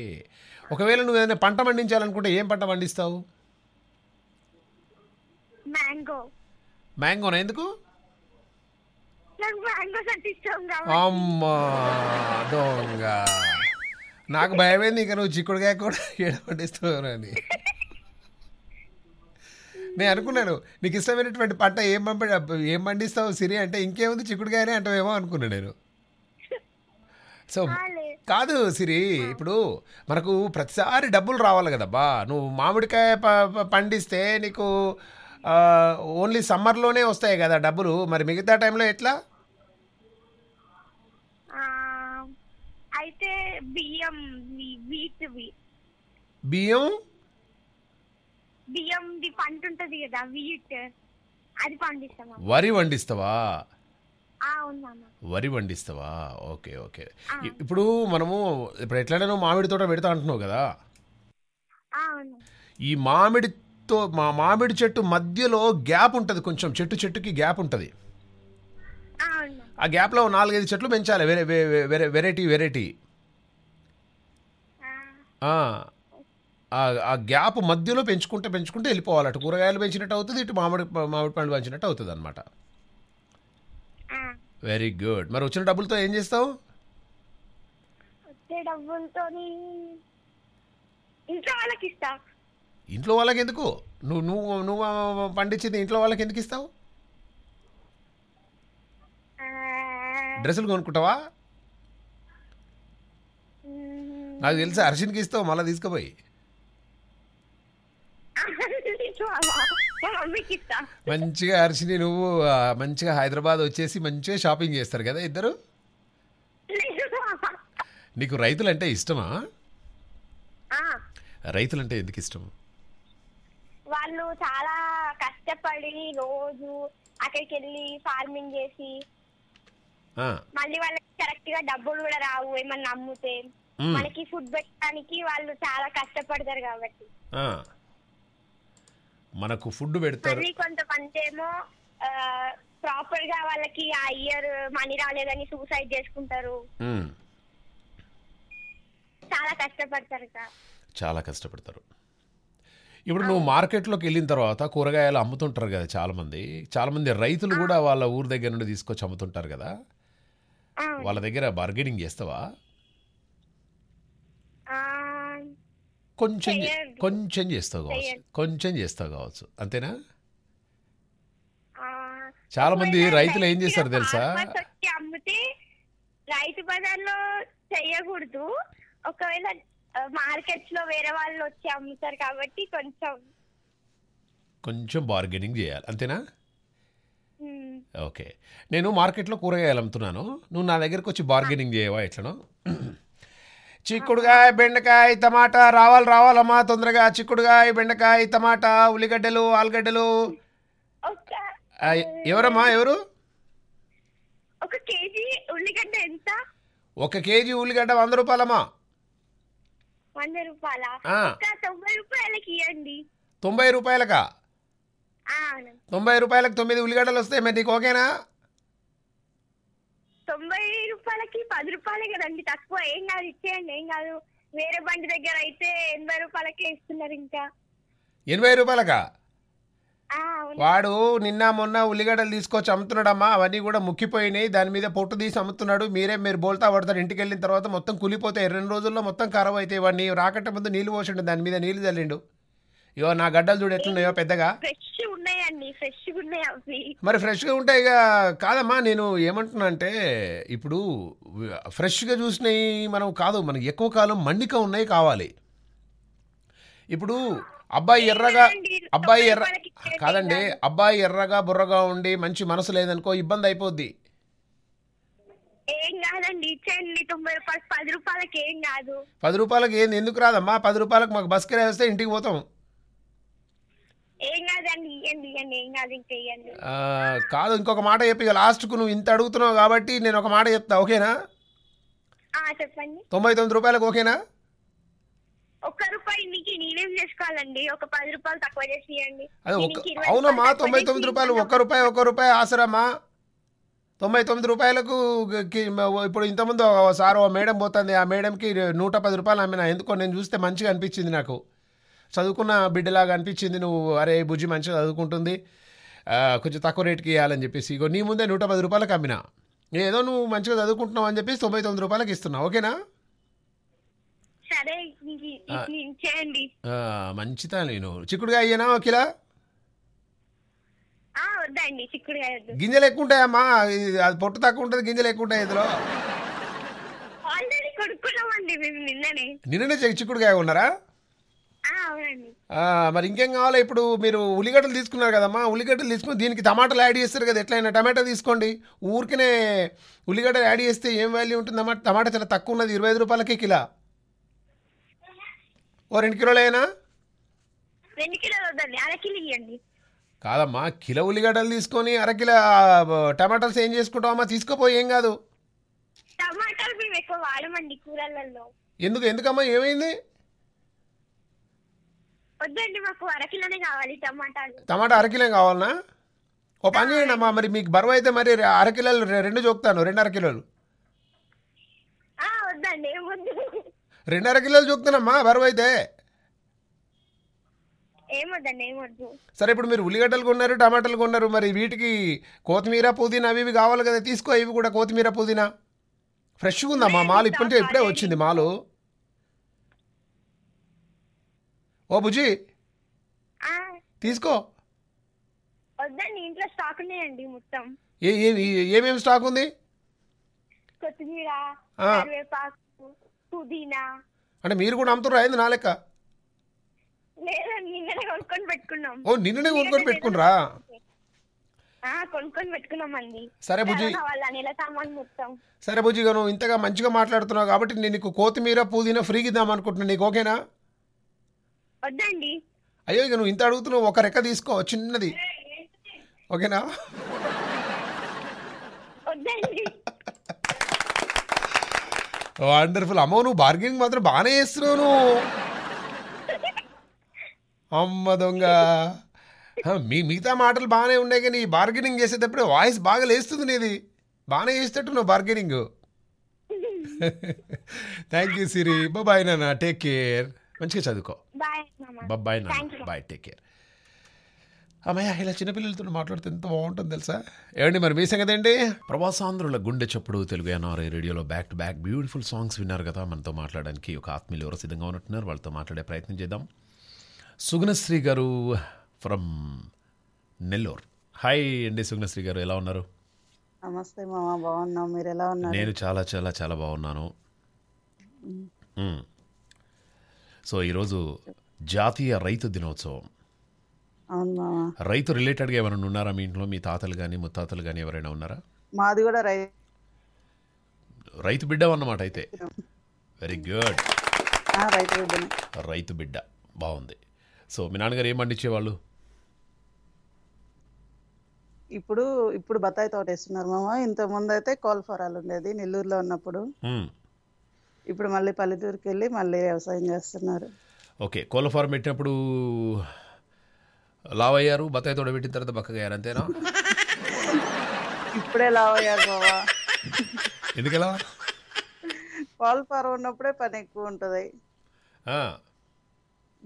ఒకవేళ నువ్వు ఏదైనా పంట పండించాలనుకుంటే ఏం పంట పండిస్తావు మ్యాంగో మ్యాంగోనా ఎందుకు అమ్మా దొంగ నాకు భయమైంది ఇక నువ్వు చిక్కుడుగా కూడా ఏడపడిస్తున్నావని నేను అనుకున్నాను నీకు ఇష్టమైనటువంటి పంట ఏం పంపి ఏం పండిస్తావు సిరి అంటే ఇంకేముంది చిక్కుడుగాయనే అంటావేమో అనుకున్నాను నేను సో కాదు సిరి ఇప్పుడు మనకు ప్రతిసారి డబ్బులు రావాలి కదబ్బా నువ్వు మామిడికాయ పండిస్తే నీకు ఓన్లీ సమ్మర్లోనే వస్తాయి కదా డబ్బులు మరి మిగతా టైంలో ఎట్లా అయితే బియ్యం వీట్ బియ్యం బియ్యం ది పంట ఉంటది కదా వీట్ అది వరి పండిస్తావా వరి పండిస్తావా ఓకే ఓకే ఇప్పుడు మనము ఇప్పుడు ఎట్లా మామిడి తోట పెడతా అంటున్నావు కదా ఈ మామిడి తో మా మామిడి చెట్టు మధ్యలో గ్యాప్ ఉంటుంది కొంచెం చెట్టు చెట్టుకి గ్యాప్ ఉంటుంది ఆ గ్యాప్లో నాలుగైదు చెట్లు పెంచాలి వేరే వెరైటీ వెరైటీ ఆ గ్యాప్ మధ్యలో పెంచుకుంటే పెంచుకుంటే వెళ్ళిపోవాలి అటు కూరగాయలు పెంచినట్టు అవుతుంది ఇటు మామిడి మామిడి పండ్లు పెంచినట్టు అవుతుంది అనమాట వెరీ గుడ్ మరి వచ్చిన డబ్బులతో ఏం చేస్తావు డబ్బులతో ఇంట్లో వాళ్ళకి ఎందుకు నువ్వు నువ్వు నువ్వు పండించింది ఇంట్లో వాళ్ళకి ఎందుకు ఇస్తావు డ్రెస్సులు కొనుక్కుంటావా నాకు తెలిసి అర్షిన్కి ఇస్తావు మళ్ళీ తీసుకుపోయి మంచిగా అర్షిని నువ్వు మంచిగా హైదరాబాద్ వచ్చేసి మంచిగా షాపింగ్ చేస్తారు కదా ఇద్దరు నీకు రైతులంటే ఇష్టమా రైతులంటే ఎందుకు ఇష్టం వాళ్ళు చాలా కష్టపడి రోజు అక్కడికి వెళ్ళి ఫార్మింగ్ చేసి మళ్ళీ వాళ్ళకి కరెక్ట్ గా డబ్బులు కూడా రావు ఏమన్నా అమ్ముతే మనకి ఫుడ్ పెట్టడానికి వాళ్ళు చాలా కష్టపడతారు కాబట్టి మనకు ఫుడ్ పెడతారు కొంతమంది ఏమో ప్రాపర్ గా వాళ్ళకి ఆ ఇయర్ మనీ రాలేదని సూసైడ్ చేసుకుంటారు చాలా కష్టపడతారు చాలా కష్టపడతారు ఇప్పుడు నువ్వు మార్కెట్లోకి వెళ్ళిన తర్వాత కూరగాయలు అమ్ముతుంటారు కదా చాలామంది చాలామంది రైతులు కూడా వాళ్ళ ఊరి దగ్గర నుండి తీసుకొచ్చి అమ్ముతుంటారు కదా వాళ్ళ దగ్గర బార్గెనింగ్ చేస్తావా కొంచెం కొంచెం చేస్తావు కావచ్చు కొంచెం చేస్తావు కావచ్చు అంతేనా చాలా మంది రైతులు ఏం చేస్తారు తెలుసా రైతు బజార్లో ఒకవేళ మార్కెట్స్ లో వేరే వాళ్ళు వచ్చి అమ్ముతారు కాబట్టి కొంచెం కొంచెం బార్గెనింగ్ చేయాలి అంతేనా ఓకే నేను మార్కెట్లో కూరగాయలు అమ్ముతున్నాను నువ్వు నా దగ్గరకు వచ్చి బార్గెనింగ్ చేయవా ఎట్లనో చిక్కుడుకాయ బెండకాయ టమాటా రావాలి రావాలమ్మా తొందరగా చిక్కుడుకాయ బెండకాయ టమాటా ఉల్లిగడ్డలు ఆలుగడ్డలు ఎవరమ్మా ఎవరు ఒక కేజీ ఉల్లిగడ్డ ఎంత ఒక కేజీ ఉల్లిగడ్డ వంద రూపాయలమ్మా వంద రూపాయల తొంభై రూపాయలకి ఇవ్వండి తొంభై రూపాయలకా తొంభై రూపాయలకు తొమ్మిది ఉల్లిగడ్డలు వస్తాయి మరి నీకు ఓకేనా తొంభై రూపాయలకి పది రూపాయలే కదండి తక్కువ ఏం కాదు ఇచ్చేయండి ఏం కాదు వేరే బండి దగ్గర అయితే ఎనభై రూపాయలకే ఇస్తున్నారు ఇంకా ఎనభై రూపాయలకా వాడు నిన్న మొన్న ఉల్లిగడ్డలు తీసుకొచ్చి అమ్ముతున్నాడమ్మా అవన్నీ కూడా ముక్కిపోయినాయి దాని మీద పొట్టు తీసి అమ్ముతున్నాడు మీరే మీరు బోల్తా పడతారు ఇంటికి వెళ్ళిన తర్వాత మొత్తం కులిపోతాయి రెండు రోజుల్లో మొత్తం ఖరాబ్ అయితే వాడిని రాకట్ట ముందు నీళ్ళు పోసిండు దాని మీద నీళ్లు చల్లిండు ఇగో నా గడ్డలు చూడు ఎట్లున్నాయో పెద్దగా మరి ఫ్రెష్గా ఉంటాయి ఇక కాదమ్మా నేను ఏమంటున్నా అంటే ఇప్పుడు ఫ్రెష్గా చూసినవి మనం కాదు మనకి ఎక్కువ కాలం మండిక ఉన్నాయి కావాలి ఇప్పుడు అబ్బాయి ఎర్రగా అబ్బాయి ఎర్ర కాదండి అబ్బాయి ఎర్రగా బుర్రగా ఉండి మంచి మనసు లేదనుకో ఇబ్బంది అయిపోద్ది ఏం కాదండి తొంభై పది రూపాయలకి ఏం పది రూపాయలకి ఏంది ఎందుకు రాదమ్మా పది రూపాయలకు మాకు బస్ కిరాయి వస్తే ఇంటికి పోతాం ఏం కాదు ఇంకొక మాట చెప్పి లాస్ట్ లాస్ట్కు నువ్వు ఇంత అడుగుతున్నావు కాబట్టి నేను ఒక మాట చెప్తా ఓకేనా చెప్పండి తొంభై తొమ్మిది రూపాయలకు ఓకేనా ఒక్క రూపాయి ఇన్నికి చేసుకోవాలండి ఒక పది రూపాయలు తక్కువ చేసియండి అవునమ్మా తొంభై తొమ్మిది రూపాయలు ఒక్క రూపాయి ఒక్క రూపాయి ఆసరమ్మా తొంభై తొమ్మిది రూపాయలకు ఇప్పుడు ఇంతకుముందు ఓ సార్ ఓ మేడం పోతుంది ఆ మేడంకి నూట పది రూపాయలు ఆమె ఎందుకో నేను చూస్తే మంచిగా అనిపించింది నాకు చదువుకున్న బిడ్డలాగా అనిపించింది నువ్వు అరే బుజ్జి మంచిగా చదువుకుంటుంది కొంచెం తక్కువ రేట్కి ఇవ్వాలని చెప్పేసి ఇగో నీ ముందే నూట పది రూపాయలకు అమ్మినా ఏదో నువ్వు మంచిగా చదువుకుంటున్నావు అని చెప్పేసి తొంభై తొమ్మిది రూపాయలకి ఇస్తున్నావు ఓకేనా మంచిదా నేను చిక్కుడుగా అయ్యానా ఓకేలా వద్దండి చిక్కుడుకాయ గింజలు ఎక్కువ ఉంటాయమ్మా అది పొట్టు తక్కువ ఉంటుంది గింజలు ఎక్కువ ఉంటాయి ఇందులో నిన్ననే చిక్కుడుగా చిక్కుడుకాయ ఉన్నారా మరి ఇంకేం కావాలో ఇప్పుడు మీరు ఉల్లిగడ్డలు తీసుకున్నారు కదమ్మా ఉల్లిగడ్డలు తీసుకుని దీనికి టమాటాలు యాడ్ చేస్తారు కదా ఎట్లయినా టమాటా తీసుకోండి ఊరికనే ఉల్లిగడ్డలు యాడ్ చేస్తే ఏం వాల్యూ ఉంటుందమ్మా టమాటా చాలా తక్కువ ఉన్నది ఇరవై ఐదు రూపాయలకి కిలో ఓ రెండు కిలోలేనా రెండు కిలోలు వద్దండి ఇవ్వండి కాదమ్మా కిలో ఉల్లిగడ్డలు తీసుకొని అరకిల టమాటాస్ ఏం చేసుకుంటావమ్మా తీసుకోపోయి ఏం కాదు మేము ఎక్కువ ఎందుకు ఎందుకమ్మా ఏమైంది మాకు కావాలి టమాటా అరకిలో కావాలనా ఓ పని చేయండి అమ్మా మరి మీకు బరువు అయితే మరి అరకిలో రెండు చూపుతాను రెండు అరకిలో రెండర కిలోలు చూపుతానమ్మా అయితే సరే ఇప్పుడు మీరు ఉల్లిగడ్డలు కొన్నారు టమాటాలు కొన్నారు మరి వీటికి కొత్తిమీర పుదీనా అవి ఇవి కావాలి కదా తీసుకో ఇవి కూడా కొత్తిమీర పుదీనా ఫ్రెష్గా ఉందా మా మాలు ఇప్పుడే ఇప్పుడే వచ్చింది మాలు ఓ బుజ్జి తీసుకో స్టాక్ ఏమేమి స్టాక్ ఉంది కొత్తిమీర పుదీనా అంటే మీరు కూడా అమ్ముతున్నారు అయింది నా లెక్క కొనుక్కొని పెట్టుకున్నాం ఓ నిన్ననే కొనుక్కొని పెట్టుకున్నారా కొనుక్కొని పెట్టుకున్నామండి సరే బుజ్జి సరే బుజ్జిగా నువ్వు ఇంతగా మంచిగా మాట్లాడుతున్నావు కాబట్టి నేను నీకు కోతిమీర పుదీనా ఫ్రీగా ఇద్దాం అనుకుంటున్నాను నీకు ఓకేనా వద్దండి అయ్యో ఇక నువ్వు ఇంత అడుగుతున్నావు ఒక రెక్క తీసుకో చిన్నది ఓకేనా వండర్ఫుల్ అమ్మో నువ్వు బార్గెనింగ్ మాత్రం బాగానే చేస్తున్నావు నువ్వు అమ్మ దొంగ మీ మిగతా మాటలు బాగానే ఉన్నాయి కానీ బార్గెనింగ్ చేసేటప్పుడు వాయిస్ బాగా లేస్తుంది నీది బాగానే చేసేటట్టు నువ్వు bargaining thank you Siri bye నాన్న టేక్ కేర్ మంచిగా చదువుకో బాయ్ నాన్న బాయ్ టేక్ కేర్ అమ్మయ్య ఇలా చిన్నపిల్లలతో మాట్లాడితే ఎంత బాగుంటుంది తెలుసా ఏమండి మరి మీ సంగతి ప్రవాసాంధ్రుల గుండె చప్పుడు తెలుగు ఎన్ఆర్ఐ రేడియోలో back to back beautiful songs విన్నారు కదా మనతో మాట్లాడడానికి ఒక ఆత్మీయులు ఎవరు సిద్ధంగా ఉన్నట్టున్నారు వాళ్ళతో మాట్లాడే ప్రయత్నం చేద్దాం సుగుణశ్రీ గారు ఫ్రమ్ నెల్లూరు హాయ్ అండి సుగుణశ్రీ గారు ఎలా ఉన్నారు నమస్తే మామ బాగున్నాం మీరు ఎలా ఉన్నారు నేను చాలా చాలా చాలా బాగున్నాను సో ఈరోజు జాతీయ రైతు దినోత్సవం రైతు రిలేటెడ్ గా ఏమైనా ఉన్నారా మీ ఇంట్లో మీ తాతలు కానీ ముత్తాతలు కానీ ఎవరైనా ఉన్నారా మాది కూడా రైతు బిడ్డ అన్నమాట అయితే వెరీ గుడ్ రైతు బిడ్డ బాగుంది సో మీ నాన్నగారు ఏం పండించేవాళ్ళు ఇప్పుడు ఇప్పుడు బత్తాయి తోట వేస్తున్నారు మామ ఇంత ముందు అయితే కోల్ఫోరాలు ఉండేది నెల్లూరులో ఉన్నప్పుడు ఇప్పుడు మళ్ళీ పల్లెటూరుకి వెళ్ళి మళ్ళీ వ్యవసాయం చేస్తున్నారు ఓకే కోల్ఫారం పెట్టినప్పుడు లావ్ అయ్యారు బత్తాయి తోడ పెట్టిన తర్వాత బక్కగా అయ్యారు అంతేనా ఇప్పుడే లావ్ అయ్యారు బావా ఎందుకలా పాలు పార ఉన్నప్పుడే పని ఎక్కువ ఉంటుంది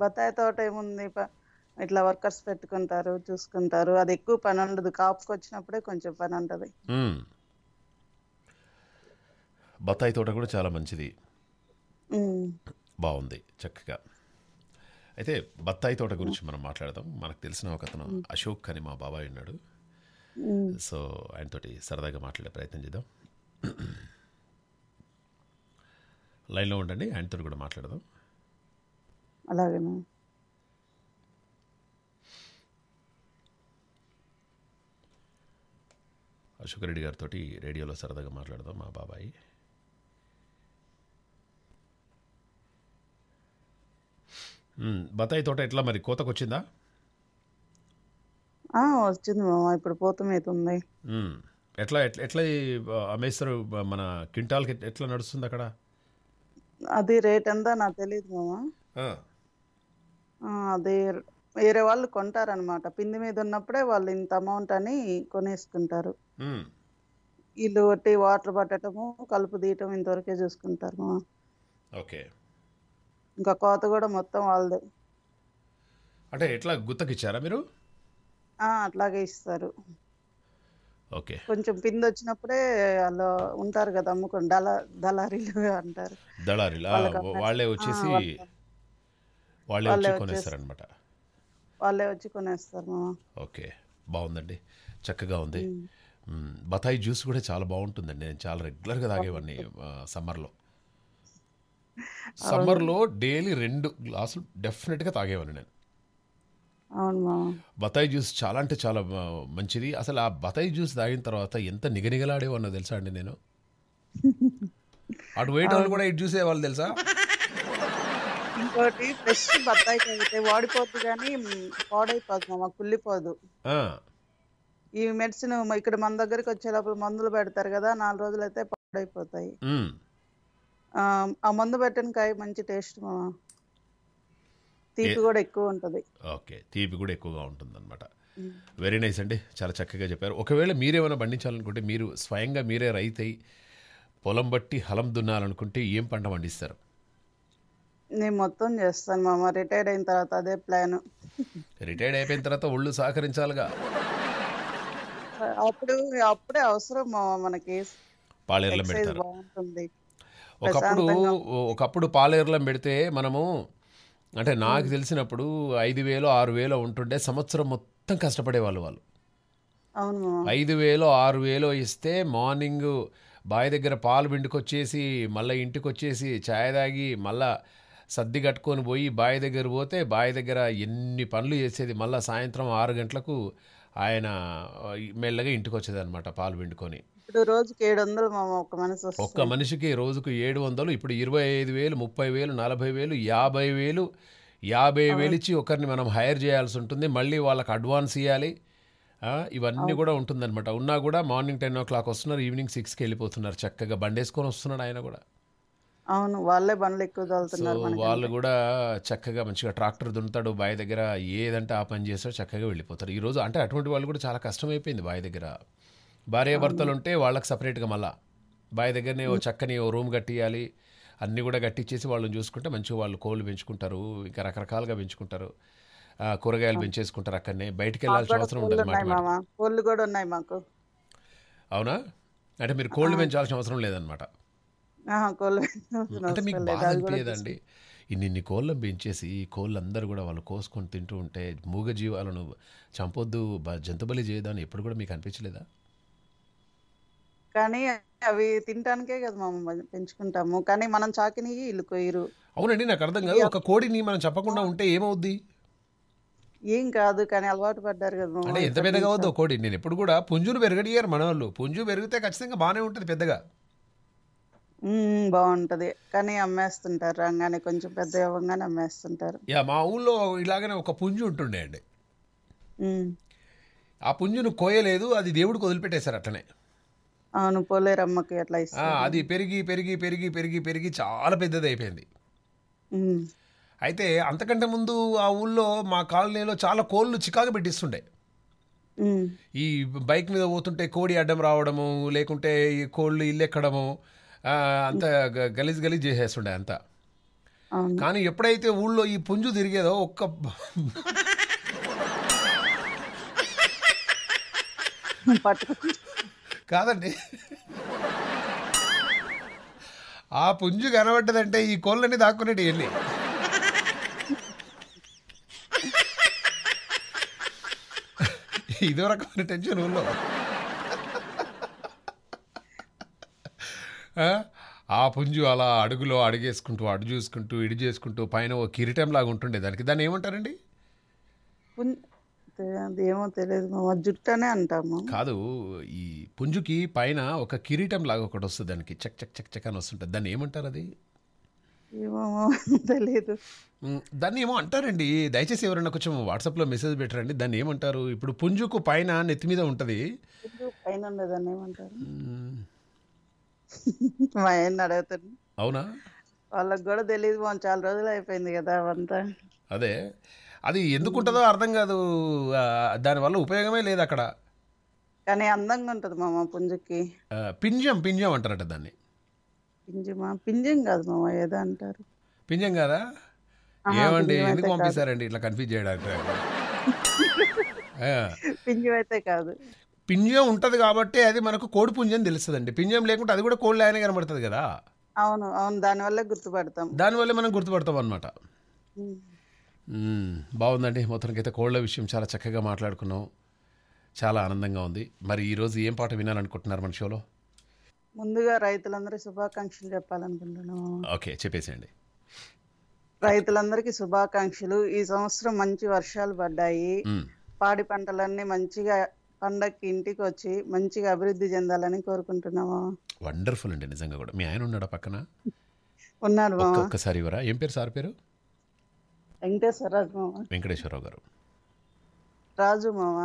బత్తాయి తోట ఏముంది ఇట్లా వర్కర్స్ పెట్టుకుంటారు చూసుకుంటారు అది ఎక్కువ పని ఉండదు కాపుకి వచ్చినప్పుడే కొంచెం పని ఉంటుంది బత్తాయి తోట కూడా చాలా మంచిది బాగుంది చక్కగా అయితే బత్తాయి తోట గురించి మనం మాట్లాడదాం మనకు తెలిసిన ఒక అతను అశోక్ అని మా బాబాయ్ ఉన్నాడు సో ఆయనతోటి సరదాగా మాట్లాడే ప్రయత్నం చేద్దాం లైన్లో ఉండండి ఆయనతో కూడా మాట్లాడదాం అలాగే అశోక్ రెడ్డి గారితో రేడియోలో సరదాగా మాట్లాడదాం మా బాబాయి బత్తాయి తోట ఎట్లా మరి కోతకొచ్చిందా వచ్చింది మామ ఇప్పుడు పూత మీద ఎట్లా ఎట్లా అమ్మేస్తారు మన క్వింటాల్కి ఎట్లా నడుస్తుంది అక్కడ అది రేట్ ఎంత నాకు తెలియదు మామ అది వేరే వాళ్ళు కొంటారనమాట పిండి మీద ఉన్నప్పుడే వాళ్ళు ఇంత అమౌంట్ అని కొనేసుకుంటారు ఇల్లు కొట్టి వాటర్ పట్టడము కలుపు తీయటం ఇంతవరకే చూసుకుంటారు ఓకే ఇంకా కోత కూడా మొత్తం వాళ్ళదే అంటే ఎట్లా గుత్తకిచ్చారా మీరు అట్లాగే ఇస్తారు ఓకే కొంచెం పింద వచ్చినప్పుడే వాళ్ళు ఉంటారు కదా అమ్ముకుని దళ దళారీలు అంటారు దళారీలు వాళ్ళే వచ్చేసి వాళ్ళే వచ్చి అనమాట వాళ్ళే వచ్చి కొనేస్తారు ఓకే బాగుందండి చక్కగా ఉంది బతాయి జ్యూస్ కూడా చాలా బాగుంటుందండి నేను చాలా రెగ్యులర్గా తాగేవాడిని సమ్మర్లో సమ్మర్లో డైలీ రెండు గ్లాసులు డెఫినెట్గా తాగేవాడిని నేను బతాయి జ్యూస్ చాలా అంటే చాలా మంచిది అసలు ఆ బతాయి జ్యూస్ తాగిన తర్వాత ఎంత నిగనిగలాడేవన్నో తెలుసా అండి నేను అటు వెయిట్ వాళ్ళు కూడా ఇటు వాళ్ళు తెలుసా ఇంకోటి ఫ్రెష్ బత్తాయి తాగితే వాడిపోద్దు కానీ పాడైపోదు మామ కుళ్ళిపోదు ఈ మెడిసిన్ ఇక్కడ మన దగ్గరికి వచ్చేటప్పుడు మందులు పెడతారు కదా నాలుగు రోజులైతే పాడైపోతాయి ఆ మందు పెట్టిన కాయ మంచి టేస్ట్ మామ తీపి కూడా ఎక్కువ ఉంటుంది ఓకే తీపి కూడా ఎక్కువగా ఉంటుంది అనమాట వెరీ నైస్ అండి చాలా చక్కగా చెప్పారు ఒకవేళ మీరేమైనా పండించాలనుకుంటే మీరు స్వయంగా మీరే రైతు అయి పొలం బట్టి హలం దున్నాలనుకుంటే ఏం పంట పండిస్తారు నేను మొత్తం చేస్తాను మామ రిటైర్డ్ అయిన తర్వాత అదే ప్లాన్ రిటైర్డ్ అయిపోయిన తర్వాత ఒళ్ళు సహకరించాలిగా అప్పుడు అప్పుడే అవసరం మామ మనకి పాళేర్లం పెడతారు బాగుంటుంది ఒకప్పుడు ఒకప్పుడు పాలేరులం పెడితే మనము అంటే నాకు తెలిసినప్పుడు ఐదు వేలు ఆరు వేలు ఉంటుండే సంవత్సరం మొత్తం కష్టపడేవాళ్ళు వాళ్ళు ఐదు వేలు ఆరు వేలు ఇస్తే మార్నింగ్ బావి దగ్గర పాలు పిండుకొచ్చేసి మళ్ళీ ఇంటికి వచ్చేసి ఛాయ్ తాగి మళ్ళా సర్ది కట్టుకొని పోయి బావి దగ్గర పోతే బావి దగ్గర ఎన్ని పనులు చేసేది మళ్ళీ సాయంత్రం ఆరు గంటలకు ఆయన మెల్లగా ఇంటికి వచ్చేదనమాట పాలు పిండుకొని ఇప్పుడు రోజుకి ఏడు వందలు ఒక మనిషి ఒక్క మనిషికి రోజుకు ఏడు వందలు ఇప్పుడు ఇరవై ఐదు వేలు ముప్పై వేలు నలభై వేలు యాభై వేలు యాభై వేలు ఇచ్చి ఒకరిని మనం హైర్ చేయాల్సి ఉంటుంది మళ్ళీ వాళ్ళకి అడ్వాన్స్ ఇవ్వాలి ఇవన్నీ కూడా ఉంటుందన్నమాట ఉన్నా కూడా మార్నింగ్ టెన్ ఓ క్లాక్ వస్తున్నారు ఈవినింగ్ సిక్స్కి వెళ్ళిపోతున్నారు చక్కగా బండేసుకొని వస్తున్నాడు ఆయన కూడా అవును వాళ్ళే బండ్లు ఎక్కువ వాళ్ళు కూడా చక్కగా మంచిగా ట్రాక్టర్ దున్నుతాడు బావి దగ్గర ఏదంటే ఆ పని చేస్తాడు చక్కగా వెళ్ళిపోతారు ఈరోజు అంటే అటువంటి వాళ్ళు కూడా చాలా కష్టమైపోయింది బావి దగ్గర భార్య భర్తలు ఉంటే వాళ్ళకి సపరేట్గా మళ్ళా బావి దగ్గరనే ఓ చక్కని ఓ రూమ్ కట్టియాలి అన్నీ కూడా కట్టించేసి వాళ్ళని చూసుకుంటే మంచిగా వాళ్ళు కోళ్ళు పెంచుకుంటారు ఇంకా రకరకాలుగా పెంచుకుంటారు కూరగాయలు పెంచేసుకుంటారు అక్కడనే బయటికి వెళ్ళాల్సిన అవసరం ఉండదు కోళ్ళు కూడా ఉన్నాయి మాకు అవునా అంటే మీరు కోళ్ళు పెంచాల్సిన అవసరం లేదనమాట అంటే మీకు బాధ అనిపించదండి ఇన్ని కోళ్ళను పెంచేసి కోళ్ళు కోళ్ళందరూ కూడా వాళ్ళు కోసుకొని తింటూ ఉంటే మూగ జీవాలను చంపొద్దు జంతుబలి చేయదని ఎప్పుడు కూడా మీకు అనిపించలేదా కానీ అవి తినటానికే కదా మనం పెంచుకుంటాము కానీ మనం చాకిని ఇల్లు కొయ్యరు అవునండి నాకు అర్థం కాదు ఒక కోడిని మనం చెప్పకుండా ఉంటే ఏమవుద్ది ఏం కాదు కానీ అలవాటు పడ్డారు కదా అంటే ఎంత పెద్దగా అవద్దు కోడి నేను ఎప్పుడు కూడా పుంజును పెరగడియారు మన వాళ్ళు పుంజు పెరిగితే ఖచ్చితంగా బాగానే ఉంటుంది పెద్దగా బాగుంటది కానీ అమ్మేస్తుంటారు రంగానే కొంచెం పెద్ద ఇవ్వగానే అమ్మేస్తుంటారు యా మా ఊళ్ళో ఇలాగనే ఒక పుంజు ఉంటుండే అండి ఆ పుంజును కోయలేదు అది దేవుడికి వదిలిపెట్టేశారు అట్లనే అవును పోలేరమ్మకి అట్లా అది పెరిగి పెరిగి పెరిగి పెరిగి పెరిగి చాలా పెద్దది అయిపోయింది అయితే అంతకంటే ముందు ఆ ఊళ్ళో మా కాలనీలో చాలా కోళ్ళు చికాకు పెట్టిస్తుండే ఈ బైక్ మీద పోతుంటే కోడి అడ్డం రావడము లేకుంటే ఈ కోళ్ళు ఇల్లు ఎక్కడము అంత గలీజ్ గలీజ్ చేసేస్తుండే అంత కానీ ఎప్పుడైతే ఊళ్ళో ఈ పుంజు తిరిగేదో ఒక్క పట్టుకు కాదండి ఆ పుంజు కనబడ్డదంటే ఈ కోళ్ళని దాక్కునేటి వెళ్ళి ఇదో రకమైన టెన్షన్ ఊళ్ళో ఆ పుంజు అలా అడుగులో అడుగేసుకుంటూ అడుగు చూసుకుంటూ ఇడి చేసుకుంటూ పైన ఓ కిరీటం లాగా ఉంటుండే దానికి దాన్ని ఏమంటారండి అదేమో తెలియదు మా జుట్టనే అంటాము కాదు ఈ పుంజుకి పైన ఒక కిరీటం లాగా ఒకటి వస్తుంది దానికి చక్ చక్ చక్ చక్ అని వస్తుంటుంది దాన్ని ఏమంటారు అది ఏమో తెలియదు దాన్ని ఏమో అంటారండి దయచేసి ఎవరైనా కొంచెం వాట్సాప్లో మెసేజ్ పెట్టరండి దాన్ని ఏమంటారు ఇప్పుడు పుంజుకు పైన నెత్తి మీద ఉంటుంది పైన దాన్ని ఏమంటారు మా ఆయన అడుగుతాను అవునా వాళ్ళకి కూడా తెలియదు చాలా రోజులు అయిపోయింది కదా అంతా అదే అది ఎందుకు ఉంటుందో అర్థం కాదు దానివల్ల ఉపయోగమే లేదు అక్కడ కానీ అందంగా ఉంటుంది మామ పుంజుకి పింజం పింజం అంటారట దాన్ని పింజమా పింజం కాదు మామ ఏదో అంటారు పింజం కాదా ఏమండి ఎందుకు పంపిస్తారండి ఇట్లా కన్ఫ్యూజ్ చేయడానికి పింజం అయితే కాదు పింజం ఉంటది కాబట్టి అది మనకు కోడి పుంజం తెలుస్తుందండి పింజం లేకుంటే అది కూడా కోళ్ళు ఆయన కనబడుతుంది కదా అవును అవును దానివల్ల గుర్తుపడతాం దానివల్ల మనం గుర్తుపడతాం అనమాట బాగుందండి మొత్తానికైతే కోళ్ల విషయం చాలా చక్కగా మాట్లాడుకున్నాం చాలా ఆనందంగా ఉంది మరి ఈరోజు ఏం పాట వినాలనుకుంటున్నారు మన షోలో ముందుగా రైతులందరూ శుభాకాంక్షలు చెప్పాలనుకుంటున్నాను ఓకే చెప్పేసేయండి రైతులందరికీ శుభాకాంక్షలు ఈ సంవత్సరం మంచి వర్షాలు పడ్డాయి పాడి పంటలన్నీ మంచిగా పండక్కి ఇంటికి వచ్చి మంచిగా అభివృద్ధి చెందాలని కోరుకుంటున్నాము వండర్ఫుల్ అండి నిజంగా కూడా మీ ఆయన ఉన్నాడా పక్కన ఉన్నాడు ఒక్కసారి ఇవరా ఏం పేరు సార్ పేరు వెంకటేశ్వర రాజు మామ వెంకటేశ్వరరావు గారు రాజు మామ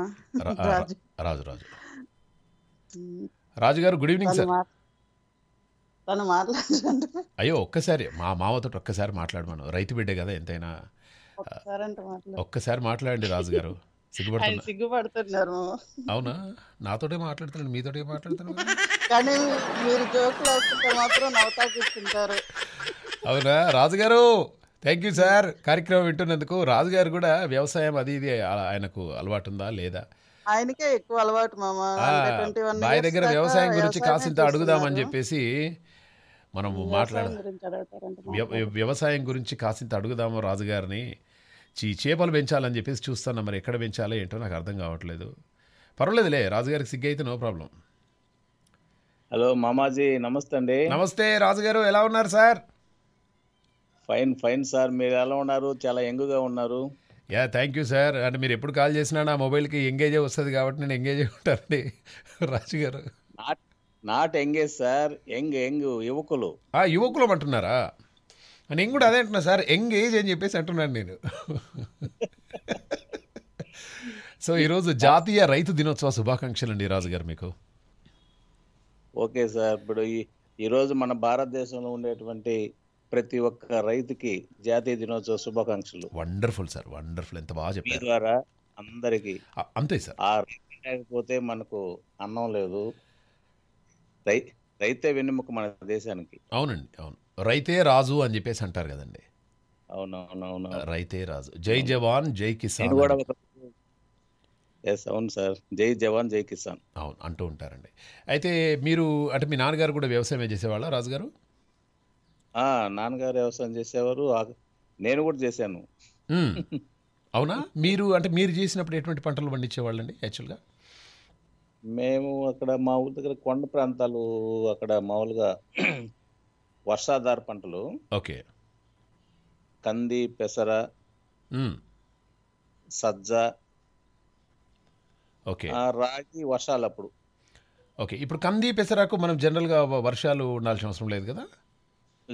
రాజు రాజు రాజు రాజు గారు గుడ్ ఈవినింగ్ సార్ తను మాట్లాడు అయ్యో ఒక్కసారి మా మామతో ఒక్కసారి మాట్లాడమను రైతు బిడ్డే కదా ఎంతైనా ఒక్కసారి మాట్లాడండి రాజు గారు సిగ్గుపడుతున్నారు అవునా నాతోటే మాట్లాడుతున్నాను మీతోటే మాట్లాడుతున్నాను కానీ మీరు జోకులు మాత్రం నవ్వుతాకిస్తుంటారు అవునా రాజుగారు థ్యాంక్ యూ సార్ కార్యక్రమం వింటున్నందుకు రాజుగారు కూడా వ్యవసాయం అది ఇది ఆయనకు అలవాటు ఉందా లేదా ఆయనకే ఎక్కువ అలవాటు మామా దగ్గర వ్యవసాయం గురించి కాసింత అడుగుదామని చెప్పేసి మనము మాట్లాడదాం వ్యవసాయం గురించి కాసింత అడుగుదాము రాజుగారిని చీ చేపలు పెంచాలని చెప్పేసి చూస్తాను మరి ఎక్కడ పెంచాలో ఏంటో నాకు అర్థం కావట్లేదు పర్వాలేదులే రాజుగారికి సిగ్గు అయితే నో ప్రాబ్లం హలో మామాజీ నమస్తే అండి నమస్తే రాజుగారు ఎలా ఉన్నారు సార్ ఫైన్ ఫైన్ సార్ మీరు ఎలా ఉన్నారు చాలా యంగ్గా ఉన్నారు యా థ్యాంక్ యూ సార్ అంటే మీరు ఎప్పుడు కాల్ చేసినా నా మొబైల్కి ఎంగేజ్ వస్తుంది కాబట్టి నేను ఎంగేజ్ ఉంటానండి రాజు గారు not not engage sir young young యువకులు ఆ యువకులు అంటున్నారా నేను కూడా అదే అంటున్నా సార్ ఎంగేజ్ ఏజ్ అని చెప్పేసి అంటున్నాను నేను సో ఈరోజు జాతీయ రైతు దినోత్సవ శుభాకాంక్షలు అండి రాజు గారు మీకు ఓకే సార్ ఇప్పుడు ఈ ఈరోజు మన భారతదేశంలో ఉండేటువంటి ప్రతి ఒక్క రైతుకి జాతీయ దినోత్సవ శుభాకాంక్షలు వండర్ఫుల్ సార్ వండర్ఫుల్ ఎంత బాగా చెప్పారు ద్వారా అందరికి అంతే సార్ ఆ రైతు లేకపోతే మనకు అన్నం లేదు రై రైతే వెన్నుముక మన దేశానికి అవునండి అవును రైతే రాజు అని చెప్పేసి అంటారు కదండి అవునవునవును రైతే రాజు జై జవాన్ జై కిసాన్ కూడా ఎస్ అవును సార్ జై జవాన్ జై కిసాన్ అవును అంటూ ఉంటారండి అయితే మీరు అంటే మీ నాన్నగారు కూడా వ్యవసాయం చేసేవాళ్ళ రాజుగారు నాన్నగారు వ్యవసాయం చేసేవారు నేను కూడా చేశాను అవునా మీరు అంటే మీరు చేసినప్పుడు ఎటువంటి పంటలు పండించేవాళ్ళండి యాక్చువల్గా మేము అక్కడ మా ఊరి దగ్గర కొండ ప్రాంతాలు అక్కడ మామూలుగా వర్షాధార పంటలు ఓకే కంది పెసర సజ్జ ఓకే రాగి వర్షాలు అప్పుడు ఓకే ఇప్పుడు కంది పెసరాకు మనం జనరల్గా వర్షాలు ఉండాల్సిన అవసరం లేదు కదా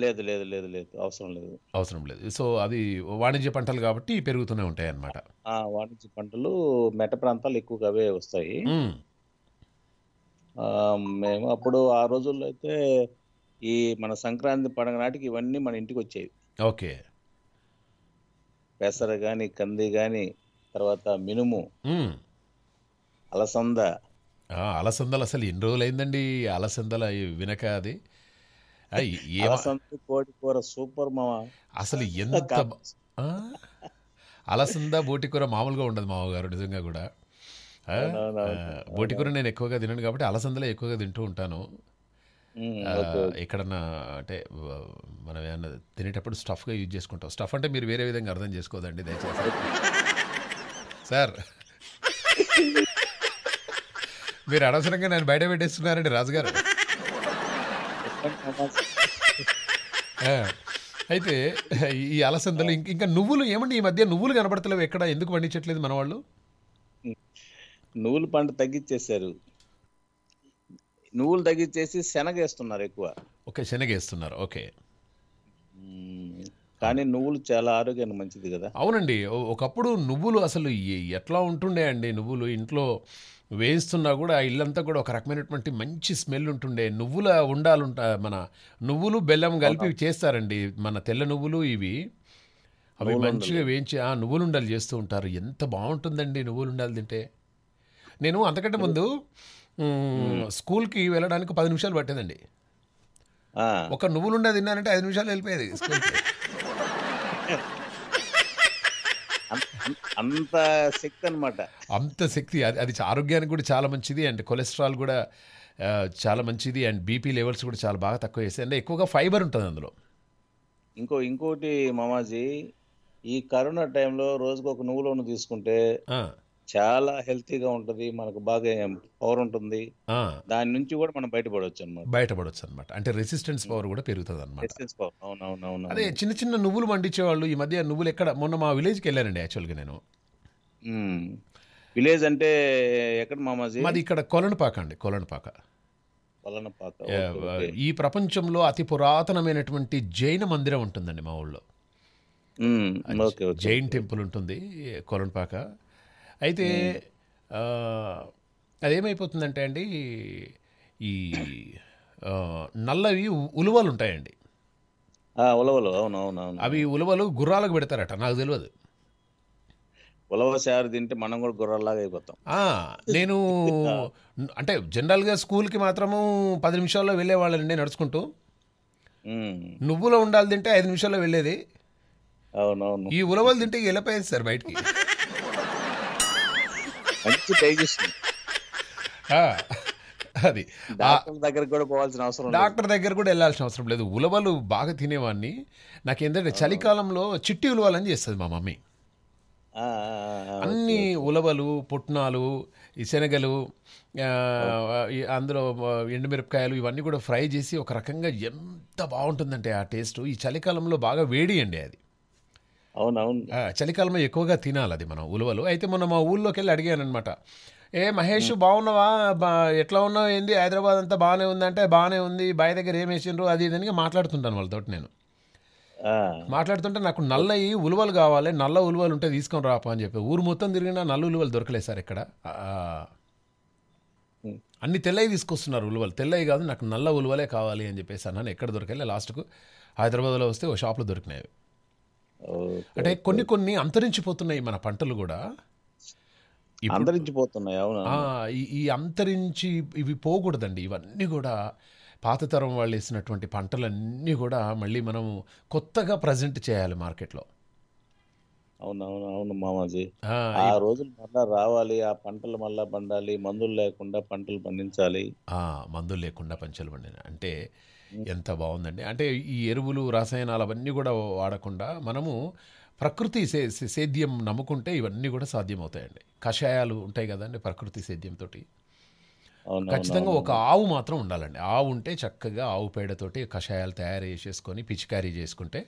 లేదు లేదు లేదు లేదు అవసరం లేదు అవసరం లేదు సో అది వాణిజ్య పంటలు కాబట్టి పెరుగుతూనే ఉంటాయి అన్నమాట వాణిజ్య పంటలు మెట ప్రాంతాలు ఎక్కువగా అవే వస్తాయి మేము అప్పుడు ఆ రోజుల్లో అయితే ఈ మన సంక్రాంతి పండుగ నాటికి ఇవన్నీ మన ఇంటికి వచ్చేవి ఓకే పెసర కానీ కంది కానీ తర్వాత మినుము అలసంద అలసందలు అసలు ఎన్ని రోజులు అయిందండి వినక అది కూర సూపర్ మామ అసలు ఎంత అలసంద బోటికూర మామూలుగా ఉండదు మామగారు నిజంగా కూడా బోటికూర నేను ఎక్కువగా తినను కాబట్టి అలసందలో ఎక్కువగా తింటూ ఉంటాను ఎక్కడన్నా అంటే మనం ఏమన్నా తినేటప్పుడు స్టఫ్గా యూజ్ చేసుకుంటాం స్టఫ్ అంటే మీరు వేరే విధంగా అర్థం చేసుకోదండి దయచేసి సార్ మీరు అనవసరంగా నేను బయట పెట్టేస్తున్నారండి రాజుగారు అయితే ఈ అలసందలు ఇంకా నువ్వులు ఏమండి ఈ మధ్య నువ్వులు కనబడతలేవు ఎక్కడ ఎందుకు పండించట్లేదు మన వాళ్ళు నువ్వులు పంట తగ్గించేశారు నువ్వులు తగ్గించేసి శనగ వేస్తున్నారు ఎక్కువ ఓకే శనగ వేస్తున్నారు ఓకే కానీ నువ్వులు చాలా ఆరోగ్యానికి మంచిది కదా అవునండి ఒకప్పుడు నువ్వులు అసలు ఎట్లా ఉంటుండే అండి నువ్వులు ఇంట్లో వేయిస్తున్నా కూడా ఇల్లంతా కూడా ఒక రకమైనటువంటి మంచి స్మెల్ ఉంటుండే నువ్వుల ఉండాలంట మన నువ్వులు బెల్లం కలిపి చేస్తారండి మన తెల్ల నువ్వులు ఇవి అవి మంచిగా వేయించి ఆ ఉండాలి చేస్తూ ఉంటారు ఎంత బాగుంటుందండి ఉండాలి తింటే నేను అంతకంటే ముందు స్కూల్కి వెళ్ళడానికి పది నిమిషాలు పట్టేదండి ఒక నువ్వులు నువ్వులుండ తిన్నానంటే ఐదు నిమిషాలు వెళ్ళిపోయేది స్కూల్కి అంత శక్తి అనమాట అంత శక్తి అది ఆరోగ్యానికి కూడా చాలా మంచిది అండ్ కొలెస్ట్రాల్ కూడా చాలా మంచిది అండ్ బీపీ లెవెల్స్ కూడా చాలా బాగా తక్కువ చేస్తాయి అంటే ఎక్కువగా ఫైబర్ ఉంటుంది అందులో ఇంకో ఇంకోటి మమాజీ ఈ కరోనా టైంలో రోజుకు ఒక నువ్వులోను తీసుకుంటే చాలా హెల్తీగా ఉంటుంది మనకు బాగా పవర్ ఉంటుంది దాని నుంచి కూడా మనం బయటపడవచ్చు అనమాట బయటపడవచ్చు అనమాట అంటే రెసిస్టెన్స్ పవర్ కూడా పెరుగుతుంది అనమాట అదే చిన్న చిన్న నువ్వులు పండించే వాళ్ళు ఈ మధ్య నువ్వులు ఎక్కడ మొన్న మా విలేజ్కి వెళ్ళానండి యాక్చువల్గా నేను విలేజ్ అంటే ఎక్కడ మామాజీ మాది ఇక్కడ కొలనపాక అండి కొలనపాక కొలనపాక ఈ ప్రపంచంలో అతి పురాతనమైనటువంటి జైన మందిరం ఉంటుందండి మా ఊళ్ళో జైన్ టెంపుల్ ఉంటుంది కొలనపాక అయితే అదేమైపోతుందంటే అండి ఈ నల్లవి ఉలువలు ఉంటాయండి ఉలవలు అవునవునవును అవి ఉలవలు గుర్రాలకు పెడతారట నాకు తెలియదు ఉలవ సారు తింటే మనం కూడా గుర్రాలాగా అయిపోతాం నేను అంటే జనరల్గా స్కూల్కి మాత్రము పది నిమిషాల్లో వెళ్ళేవాళ్ళండి నడుచుకుంటూ నువ్వులో ఉండాలి తింటే ఐదు నిమిషాల్లో వెళ్ళేది అవునవును ఈ ఉలవలు తింటే వెళ్ళిపోయేది సార్ బయటికి మంచి డైజెషన్ అది డాక్టర్ దగ్గర కూడా పోవాల్సిన అవసరం డాక్టర్ దగ్గర కూడా వెళ్ళాల్సిన అవసరం లేదు ఉలవలు బాగా తినేవాడిని నాకు ఏంటంటే చలికాలంలో చిట్టి ఉలవాలని చేస్తుంది మా మమ్మీ అన్ని ఉలవలు పుట్నాలు ఈ శనగలు అందులో ఎండుమిరపకాయలు ఇవన్నీ కూడా ఫ్రై చేసి ఒక రకంగా ఎంత బాగుంటుందంటే ఆ టేస్ట్ ఈ చలికాలంలో బాగా వేడి అండి అది అవునవును చలికాలం ఎక్కువగా తినాలి అది మనం ఉలవలు అయితే మొన్న మా ఊళ్ళోకి వెళ్ళి అడిగాను అనమాట ఏ మహేష్ బాగున్నావా ఎట్లా ఉన్నావు ఏంది హైదరాబాద్ అంతా బాగానే ఉందంటే బాగానే ఉంది బయ దగ్గర ఏం వేసిండ్రు అది ఇదని మాట్లాడుతుంటాను వాళ్ళతో నేను మాట్లాడుతుంటే నాకు నల్లయి ఉలువలు కావాలి నల్ల ఉలువలు ఉంటే తీసుకొని రాప అని చెప్పి ఊరు మొత్తం తిరిగినా నల్ల ఉలువలు దొరకలేదు సార్ ఇక్కడ అన్ని తెల్లయి తీసుకొస్తున్నారు ఉలువలు తెల్లయి కాదు నాకు నల్ల ఉలువలే కావాలి అని చెప్పేసి అన్నాను ఎక్కడ దొరకలే లాస్ట్కు హైదరాబాద్లో వస్తే ఓ షాప్లో దొరికినాయి అంటే కొన్ని కొన్ని అంతరించిపోతున్నాయి మన పంటలు కూడా అంతరించిపోతున్నాయి అవును ఈ అంతరించి ఇవి పోకూడదండి ఇవన్నీ కూడా పాత తరం వాళ్ళు వేసినటువంటి పంటలన్నీ కూడా మళ్ళీ మనం కొత్తగా ప్రజెంట్ చేయాలి మార్కెట్లో అవునవును అవును మామాజీ ఆ రోజులు మళ్ళా రావాలి ఆ పంటలు మళ్ళా పండాలి మందులు లేకుండా పంటలు పండించాలి మందులు లేకుండా పంచాలు పండిన అంటే ఎంత బాగుందండి అంటే ఈ ఎరువులు రసాయనాలు అవన్నీ కూడా వాడకుండా మనము ప్రకృతి సే సేద్యం నమ్ముకుంటే ఇవన్నీ కూడా సాధ్యమవుతాయండి కషాయాలు ఉంటాయి కదండి ప్రకృతి సేద్యంతో ఖచ్చితంగా ఒక ఆవు మాత్రం ఉండాలండి ఆవు ఉంటే చక్కగా ఆవు పేడతోటి కషాయాలు తయారు చేసేసుకొని పిచికారీ చేసుకుంటే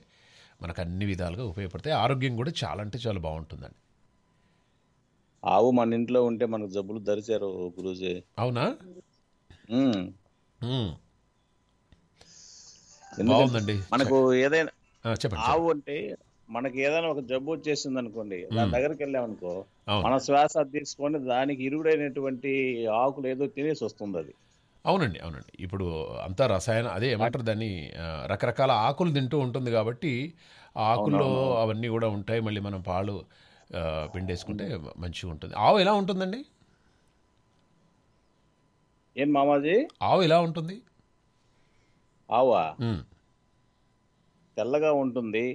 మనకు అన్ని విధాలుగా ఉపయోగపడతాయి ఆరోగ్యం కూడా చాలా అంటే చాలా బాగుంటుందండి ఆవు మన ఇంట్లో ఉంటే మనకు జబ్బులు దరిచారు గురూజీ అవునా బాగుందండి మనకు ఏదైనా చెప్పండి ఆవు అంటే మనకి ఏదైనా ఒక జబ్బు వచ్చేసింది అనుకోండి దాని దగ్గరికి వెళ్ళామనుకో మన శ్వాస తీసుకొని దానికి ఇరువుడైనటువంటి ఆకులు ఏదో తినేసి వస్తుంది అది అవునండి అవునండి ఇప్పుడు అంతా రసాయన అదే ఏమంటారు దాన్ని రకరకాల ఆకులు తింటూ ఉంటుంది కాబట్టి ఆకుల్లో అవన్నీ కూడా ఉంటాయి మళ్ళీ మనం పాలు పిండేసుకుంటే మంచిగా ఉంటుంది ఆవు ఎలా ఉంటుందండి ఏం మామాజీ ఆవు ఎలా ఉంటుంది ఆవా తెల్లగా ఉంటుంది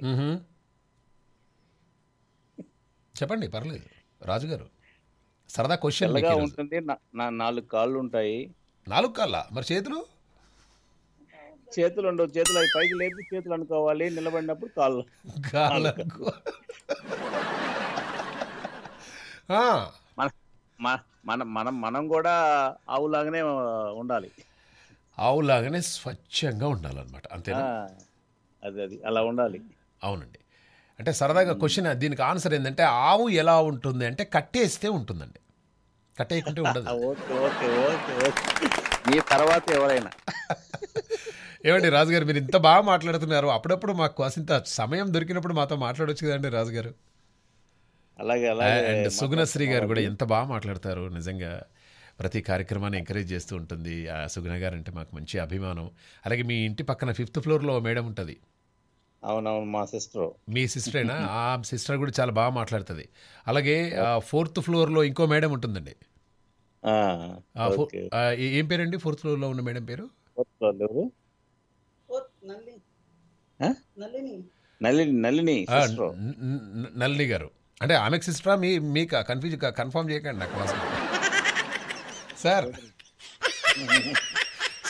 చెప్పండి పర్లేదు రాజుగారు సరదా క్వశ్చన్ తెల్లగా ఉంటుంది నా నాలుగు కాళ్ళు ఉంటాయి నాలుగు కాళ్ళ మరి చేతులు చేతులు ఉండవు చేతులు అవి పైకి లేపి చేతులు అనుకోవాలి నిలబడినప్పుడు కాళ్ళు కాళ్ళకు మన మన మనం మనం కూడా ఆవులాగానే ఉండాలి ఆవులాగానే స్వచ్ఛంగా ఉండాలన్నమాట అంతేనా అది అది అలా ఉండాలి అవునండి అంటే సరదాగా క్వశ్చన్ దీనికి ఆన్సర్ ఏంటంటే ఆవు ఎలా ఉంటుంది అంటే కట్టేస్తే ఉంటుందండి కట్టేయకుంటే ఉండదు మీ తర్వాత ఎవరైనా ఏమండి రాజుగారు మీరు ఇంత బాగా మాట్లాడుతున్నారు అప్పుడప్పుడు మాకు ఇంత సమయం దొరికినప్పుడు మాతో మాట్లాడొచ్చు కదండి రాజుగారు అలాగే అలాగే అండ్ సుగుణశ్రీ గారు కూడా ఎంత బాగా మాట్లాడతారు నిజంగా ప్రతి కార్యక్రమాన్ని ఎంకరేజ్ చేస్తూ ఉంటుంది ఆ సుగ్న గారు అంటే మాకు మంచి అభిమానం అలాగే మీ ఇంటి పక్కన ఫిఫ్త్ ఫ్లోర్లో మేడం ఉంటుంది అవునవును మా సిస్టర్ మీ సిస్టరేనా ఆ సిస్టర్ కూడా చాలా బాగా మాట్లాడుతుంది అలాగే ఫోర్త్ ఫ్లోర్లో ఇంకో మేడం ఉంటుందండి ఏం పేరండి ఫోర్త్ ఫ్లోర్లో ఉన్న మేడం పేరు నల్లిని నల్లిని గారు అంటే ఆమెకు సిస్టరా మీ మీకు కన్ఫ్యూజ్ కన్ఫర్మ్ చేయకండి నాకు సార్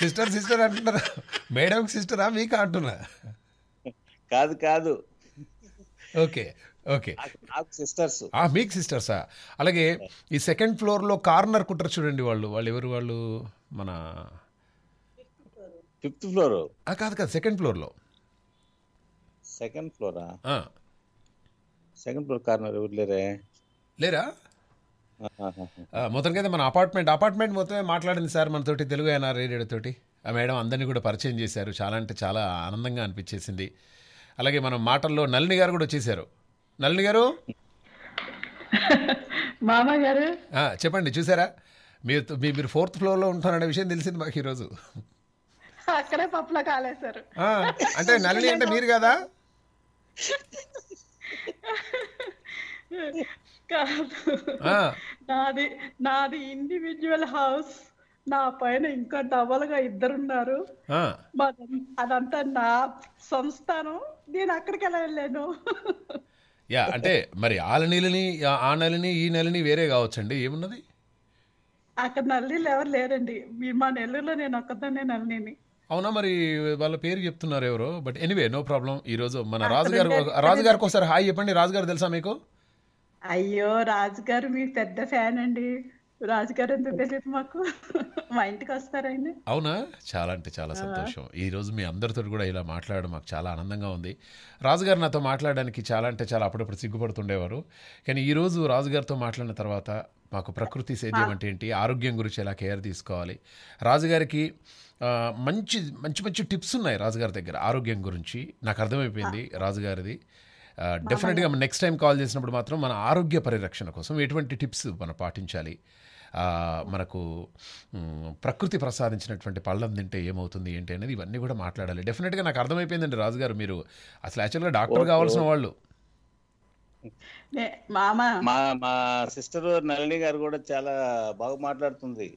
సిస్టర్ సిస్టర్ అంటున్నారా మేడం సిస్టరా మీకు అంటున్నా కాదు కాదు ఓకే ఓకే సిస్టర్స్ మీకు సిస్టర్సా అలాగే ఈ సెకండ్ ఫ్లోర్లో కార్నర్ కుట్టరు చూడండి వాళ్ళు వాళ్ళు ఎవరు వాళ్ళు మన ఫిఫ్త్ ఫ్లోర్ కాదు కాదు సెకండ్ ఫ్లోర్లో సెకండ్ ఫ్లోరా సెకండ్ ఫ్లోర్ కార్నర్ ఎవరు లేరే లేరా మొత్తానికైతే మన అపార్ట్మెంట్ అపార్ట్మెంట్ మొత్తమే మాట్లాడింది సార్ మనతోటి తెలుగు అయినా రేడియో తోటి ఆ మేడం అందరినీ కూడా పరిచయం చేశారు చాలా అంటే చాలా ఆనందంగా అనిపించేసింది అలాగే మనం మాటల్లో నలిని గారు కూడా వచ్చేసారు నలిని గారు మామ గారు చెప్పండి చూసారా మీరు మీరు ఫోర్త్ ఫ్లోర్లో ఉంటారనే విషయం తెలిసింది మాకు ఈరోజు అక్కడే కాలేశారు అంటే నలిని అంటే మీరు కదా కాదు నాది నాది ఇండివిజువల్ హౌస్ నా పైన ఇంకా డబల్ గా ఇద్దరున్నారు అదంతా నా సంస్థానం నేను అక్కడికి ఎలా వెళ్ళాను యా అంటే మరి ఆల నెలని ఆ నెలని ఈ నెలని వేరే కావచ్చండి ఏమున్నది అక్కడ నల్లీలు ఎవరు లేరండి మా నెల్లూరులో నేను ఒక్కదాన్నే నల్లిని అవునా మరి వాళ్ళ పేరు చెప్తున్నారు ఎవరు బట్ ఎనీవే నో ప్రాబ్లం ఈ రోజు మన రాజుగారు రాజుగారికి ఒకసారి హాయ్ చెప్పండి రాజుగారు తెలుసా మీకు అయ్యో రాజు మీ పెద్ద ఫ్యాన్ అండి రాజుగారు గారు తెలియదు మాకు మా ఇంటికి వస్తారండి అవునా చాలా అంటే చాలా సంతోషం ఈ రోజు మీ అందరితో కూడా ఇలా మాట్లాడడం మాకు చాలా ఆనందంగా ఉంది రాజుగారు నాతో మాట్లాడడానికి చాలా అంటే చాలా అప్పుడప్పుడు సిగ్గుపడుతుండేవారు కానీ ఈ రోజు రాజుగారితో మాట్లాడిన తర్వాత మాకు ప్రకృతి సేద్యం అంటే ఏంటి ఆరోగ్యం గురించి ఎలా కేర్ తీసుకోవాలి రాజుగారికి మంచి మంచి మంచి టిప్స్ ఉన్నాయి రాజుగారి దగ్గర ఆరోగ్యం గురించి నాకు అర్థమైపోయింది రాజుగారిది డెఫినెట్గా నెక్స్ట్ టైం కాల్ చేసినప్పుడు మాత్రం మన ఆరోగ్య పరిరక్షణ కోసం ఎటువంటి టిప్స్ మనం పాటించాలి మనకు ప్రకృతి ప్రసాదించినటువంటి పళ్ళం తింటే ఏమవుతుంది ఏంటి అనేది ఇవన్నీ కూడా మాట్లాడాలి డెఫినెట్గా నాకు అర్థమైపోయిందండి రాజుగారు మీరు అసలు యాక్చువల్గా డాక్టర్ కావాల్సిన వాళ్ళు మా మా సిస్టర్ నళిని గారు కూడా చాలా బాగా మాట్లాడుతుంది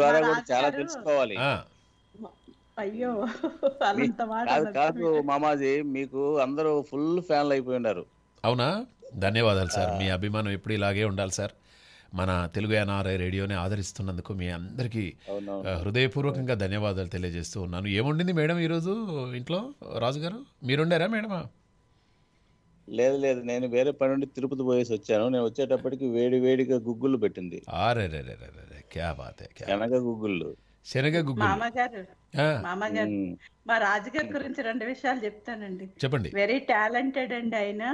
ద్వారా కూడా చాలా తెలుసుకోవాలి అయ్యో కాదు మామాజీ మీకు అందరూ ఫుల్ ఫ్యాన్లు అయిపోయి అవునా ధన్యవాదాలు సార్ మీ అభిమానం ఎప్పుడు ఇలాగే ఉండాలి సార్ మన తెలుగు ఎన్ఆర్ఐ రేడియోని ఆదరిస్తున్నందుకు మీ అందరికీ హృదయపూర్వకంగా ధన్యవాదాలు తెలియజేస్తూ ఉన్నాను ఏముండింది మేడం ఈరోజు ఇంట్లో రాజుగారు మీరుండారా మేడమా లేదు లేదు నేను వేరే పని నుండి తిరుపతి పోయేసి వచ్చాను నేను వచ్చేటప్పటికి వేడి వేడిగా గుగ్గులు పెట్టింది ఆరే క్యా బాతే గుగ్గుళ్ళు మామగారు మామగారు మా రాజుగారి గురించి రెండు విషయాలు చెప్తానండి చెప్పండి వెరీ టాలెంటెడ్ అండి ఆయన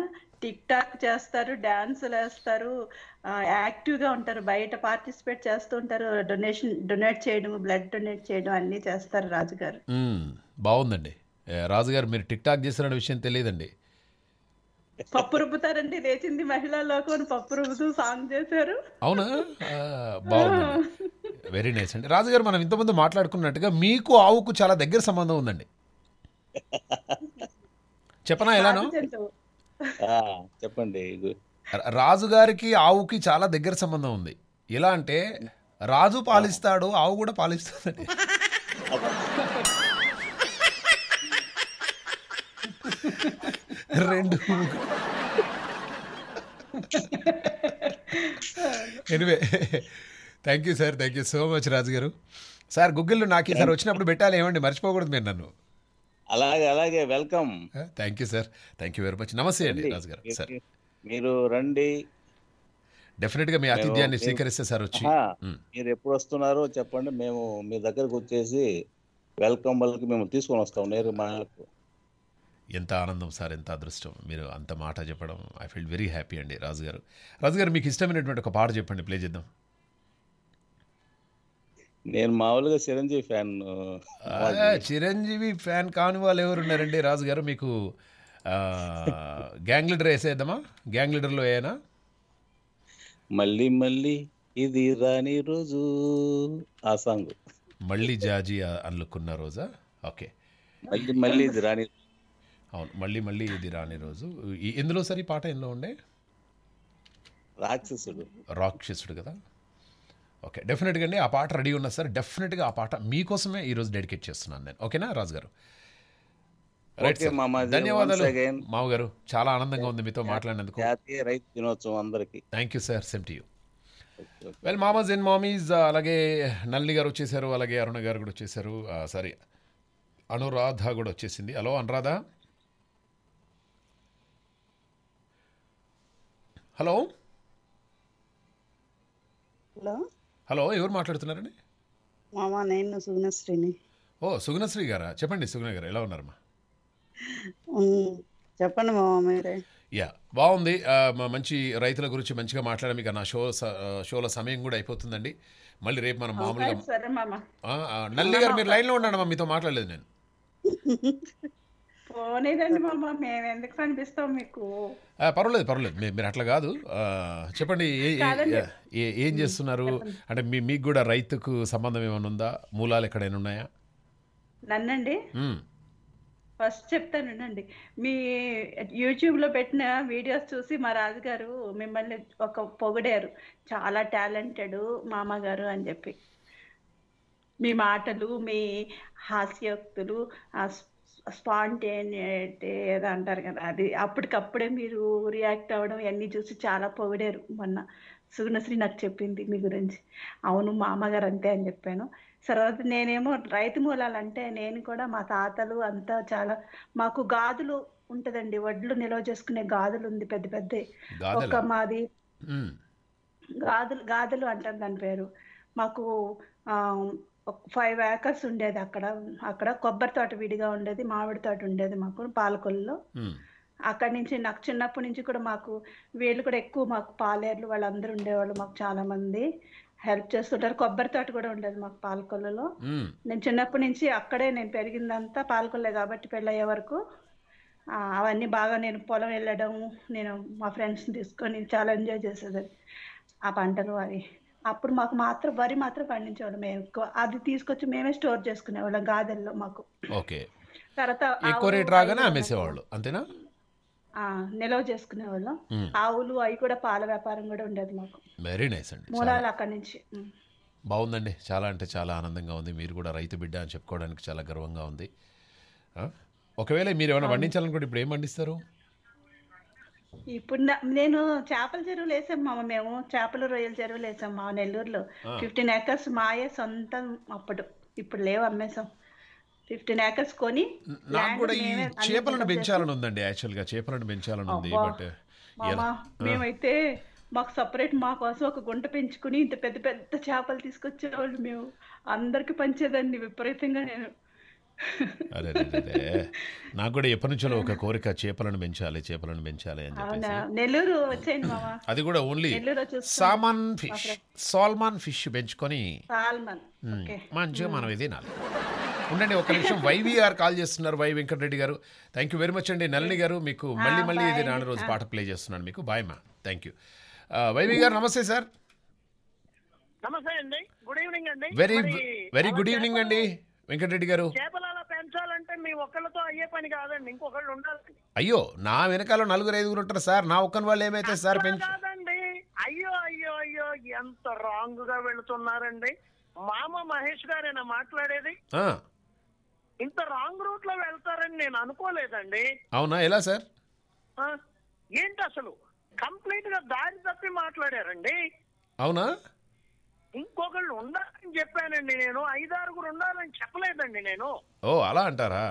టిక్ టాక్ చేస్తారు డాన్సులు వేస్తారు యాక్టివ్ గా ఉంటారు బయట పార్టిసిపేట్ చేస్తూ ఉంటారు డొనేషన్ డొనేట్ చేయడం బ్లడ్ డొనేట్ చేయడం అన్ని చేస్తారు రాజుగారు బాగుందండి రాజుగారు మీరు టిక్ టాక్ చేసిన విషయం తెలియదండి పప్పు రుబ్బుతారండి లేచింది మహిళా లోకం పప్పు రుబ్బుతూ సాంగ్ చేశారు అవునా బాగుంది వెరీ నైస్ అండి రాజుగారు మనం ఇంతమంది మాట్లాడుకున్నట్టుగా మీకు ఆవుకు చాలా దగ్గర సంబంధం ఉందండి చెప్పనా ఎలాను చెప్పండి రాజుగారికి ఆవుకి చాలా దగ్గర సంబంధం ఉంది ఎలా అంటే రాజు పాలిస్తాడు ఆవు కూడా పాలిస్తుందండి రెండు anyway thank you sir thank you so much Raju గారు సార్ గుగ్గిల్లో నాకు ఈసారి వచ్చినప్పుడు పెట్టాలి ఏమండి మర్చిపోకూడదు మీరు నన్ను అలాగే అలాగే welcome thank you sir thank you very much నమస్తే అండి రాజు గారు సార్ మీరు రండి డెఫినెట్గా మీ ఆతిథ్యాన్ని స్వీకరిస్తే సార్ వచ్చి hmm. మీరు ఎప్పుడు వస్తున్నారో చెప్పండి మేము మీ దగ్గరకు వచ్చేసి వెల్కమ్ వాళ్ళకి మేము తీసుకొని వస్తాం నేరు మాకు ఎంత ఆనందం సార్ ఎంత అదృష్టం మీరు అంత మాట చెప్పడం ఐ ఫీల్ వెరీ హ్యాపీ అండి రాజుగారు రాజుగారు మీకు ఇష్టమైనటువంటి ఒక పాట చెప్పండి ప్లే చేద్దాం నేను మామూలుగా చిరంజీవి ఫ్యాన్ చిరంజీవి ఫ్యాన్ కాని వాళ్ళు ఎవరు ఉన్నారండి రాజు గారు మీకు గ్యాంగ్ లీడర్ వేసేద్దామా గ్యాంగ్ లీడర్లో ఏనా మళ్ళీ మళ్ళీ ఇది రాని రోజు ఆ సాంగ్ మళ్ళీ జాజీ అనుకున్న రోజా ఓకే మళ్ళీ మళ్ళీ ఇది రాని అవును మళ్ళీ మళ్ళీ ఇది రాని రోజు ఎందులో సరి పాట ఎందులో ఉండే రాక్షసుడు రాక్షసుడు కదా ఓకే డెఫినెట్గా అండి ఆ పాట రెడీ ఉన్నా సార్ డెఫినెట్గా ఆ పాట మీకోసమే ఈరోజు డెడికేట్ చేస్తున్నాను నేను ఓకేనా రాజు గారు రైట్ ధన్యవాదాలు మావు గారు చాలా ఆనందంగా ఉంది మీతో మాట్లాడినందుకు రైతు దినోత్సవం అందరికీ thank you sir same to you well mamas and mommies అలాగే నల్లి గారు వచ్చేసారు అలాగే అరుణ గారు కూడా వచ్చేసారు సారీ అనురాధ కూడా వచ్చేసింది hello Anuradha hello hello hello ఎవరు మాట్లాడుతున్నారండి మామా నేను సుగుణశ్రీని ఓ సుగుణశ్రీ గారా చెప్పండి సుగుణ గారు ఎలా ఉన్నారమ్మా చెప్పండి మామా మీరే యా బాగుంది మంచి రైతుల గురించి మంచిగా మాట్లాడడం ఇక నా షో షోల సమయం కూడా అయిపోతుందండి మళ్ళీ రేపు మనం మామూలుగా నల్లి గారు మీరు లైన్లో ఉన్నాడమ్మా మీతో మాట్లాడలేదు నేను పోనేదండి మామా మేము ఎందుకు కనిపిస్తాం మీకు పర్వాలేదు పర్వాలేదు మీరు అట్లా కాదు చెప్పండి ఏం చేస్తున్నారు అంటే మీ మీకు కూడా రైతుకు సంబంధం ఏమైనా ఉందా మూలాలు ఎక్కడైనా ఉన్నాయా నన్నండి ఫస్ట్ చెప్తాను అండి మీ యూట్యూబ్లో పెట్టిన వీడియోస్ చూసి మా రాజుగారు మిమ్మల్ని ఒక పొగిడారు చాలా టాలెంటెడ్ మామగారు అని చెప్పి మీ మాటలు మీ హాస్యోక్తులు స్పాంటేనియటీ ఏదో అంటారు కదా అది అప్పటికప్పుడే మీరు రియాక్ట్ అవ్వడం అన్నీ చూసి చాలా పొగిడారు మొన్న సుగుణశ్రీ నాకు చెప్పింది మీ గురించి అవును మా అమ్మగారు అంతే అని చెప్పాను తర్వాత నేనేమో రైతు అంటే నేను కూడా మా తాతలు అంతా చాలా మాకు గాదులు ఉంటదండి వడ్లు నిల్వ చేసుకునే గాదులు ఉంది పెద్ద పెద్ద ఒక మాది గాదులు గాదులు అంటారు దాని పేరు మాకు ఒక ఫైవ్ ఏకర్స్ ఉండేది అక్కడ అక్కడ కొబ్బరి తోట విడిగా ఉండేది మామిడి తోట ఉండేది మాకు పాలకొల్లులో అక్కడి నుంచి నాకు చిన్నప్పటి నుంచి కూడా మాకు వీళ్ళు కూడా ఎక్కువ మాకు పాలేర్లు వాళ్ళందరూ ఉండేవాళ్ళు మాకు చాలా మంది హెల్ప్ చేస్తుంటారు కొబ్బరి తోట కూడా ఉండేది మాకు పాలకొల్లులో నేను చిన్నప్పటి నుంచి అక్కడే నేను పెరిగిందంతా పాలకొల్లే కాబట్టి పెళ్ళయ్యే వరకు అవన్నీ బాగా నేను పొలం వెళ్ళడం నేను మా ఫ్రెండ్స్ని తీసుకొని చాలా ఎంజాయ్ చేసేదాన్ని ఆ పంటలు అవి అప్పుడు మాకు మాత్రం వరి మాత్రం పండించేవాళ్ళం మేము ఎక్కువ అది తీసుకొచ్చి మేమే స్టోర్ చేసుకునేవాళ్ళం గాదెల్లో మాకు ఓకే తర్వాత ఎక్కువ రేట్ రాగానే అమ్మేసేవాళ్ళు అంతేనా నిల్వ చేసుకునే వాళ్ళం ఆవులు అవి కూడా పాల వ్యాపారం కూడా ఉండేది మాకు వెరీ నైస్ అండి మూలాలు అక్కడి నుంచి బాగుందండి చాలా అంటే చాలా ఆనందంగా ఉంది మీరు కూడా రైతు బిడ్డ అని చెప్పుకోవడానికి చాలా గర్వంగా ఉంది ఒకవేళ మీరు ఏమైనా పండించాలనుకుంటే ఇప్పుడు ఏం పండిస్తారు ఇప్పుడు నేను చేపల చెరువులు వేసామ్మా మేము చేపల రొయ్యల చెరువులు వేసామ్మా నెల్లూరులో ఫిఫ్టీన్ ఏకర్స్ మాయే సొంతం అప్పుడు ఇప్పుడు లేవు అమ్మేసాం ఫిఫ్టీన్ ఏకర్స్ కొని నాకు కూడా ఈ చేపలను పెంచాలని ఉందండి యాక్చువల్ గా చేపలను పెంచాలని ఉంది బట్ మేమైతే మాకు సపరేట్ మా కోసం ఒక గుంట పెంచుకుని ఇంత పెద్ద పెద్ద చేపలు తీసుకొచ్చేవాళ్ళు మేము అందరికి పంచేదాన్ని విపరీతంగా నేను అదే అదే నాకు కూడా ఎప్పటి నుంచో ఒక కోరిక చేపలను పెంచాలి చేపలను పెంచాలి అని చెప్పేసి నెల్లూరు వచ్చేయండి మామ అది కూడా ఓన్లీ సామాన్ ఫిష్ సాల్మాన్ ఫిష్ పెంచుకొని మంచిగా మనం ఇది నాలుగు ఉండండి ఒక నిమిషం వైవీఆర్ కాల్ చేస్తున్నారు వై వెంకటరెడ్డి గారు థ్యాంక్ యూ వెరీ మచ్ అండి నళిని గారు మీకు మళ్ళీ మళ్ళీ ఇది నాన్న రోజు పాట ప్లే చేస్తున్నాను మీకు బాయ్ మా థ్యాంక్ యూ వైవి గారు నమస్తే సార్ నమస్తే అండి గుడ్ ఈవినింగ్ అండి వెరీ వెరీ గుడ్ ఈవినింగ్ అండి వెంకటరెడ్డి గారు అలా పెంచాలంటే మీ ఒక్కళ్ళతో అయ్యే పని కాదండి ఇంకొకళ్ళు ఉండాలి అయ్యో నా వెనకాల నలుగురు ఐదుగురు ఉంటారు సార్ నా ఒక్కని వాళ్ళు ఏమైతే సార్ పెంచు కాదండి అయ్యో అయ్యో అయ్యో ఎంత రాంగ్ గా వెళుతున్నారండి మామ మహేష్ గారేనా మాట్లాడేది ఇంత రాంగ్ రూట్ లో వెళ్తారని నేను అనుకోలేదండి అవునా ఎలా సార్ ఆ, ఏంటి అసలు కంప్లీట్ గా దారి తప్పి మాట్లాడారండి అవునా ఇంకొకళ్ళు ఉండాలని చెప్పానండి నేను ఐదారుగురు ఉండాలని చెప్పలేదండి నేను ఓ అలా అంటారా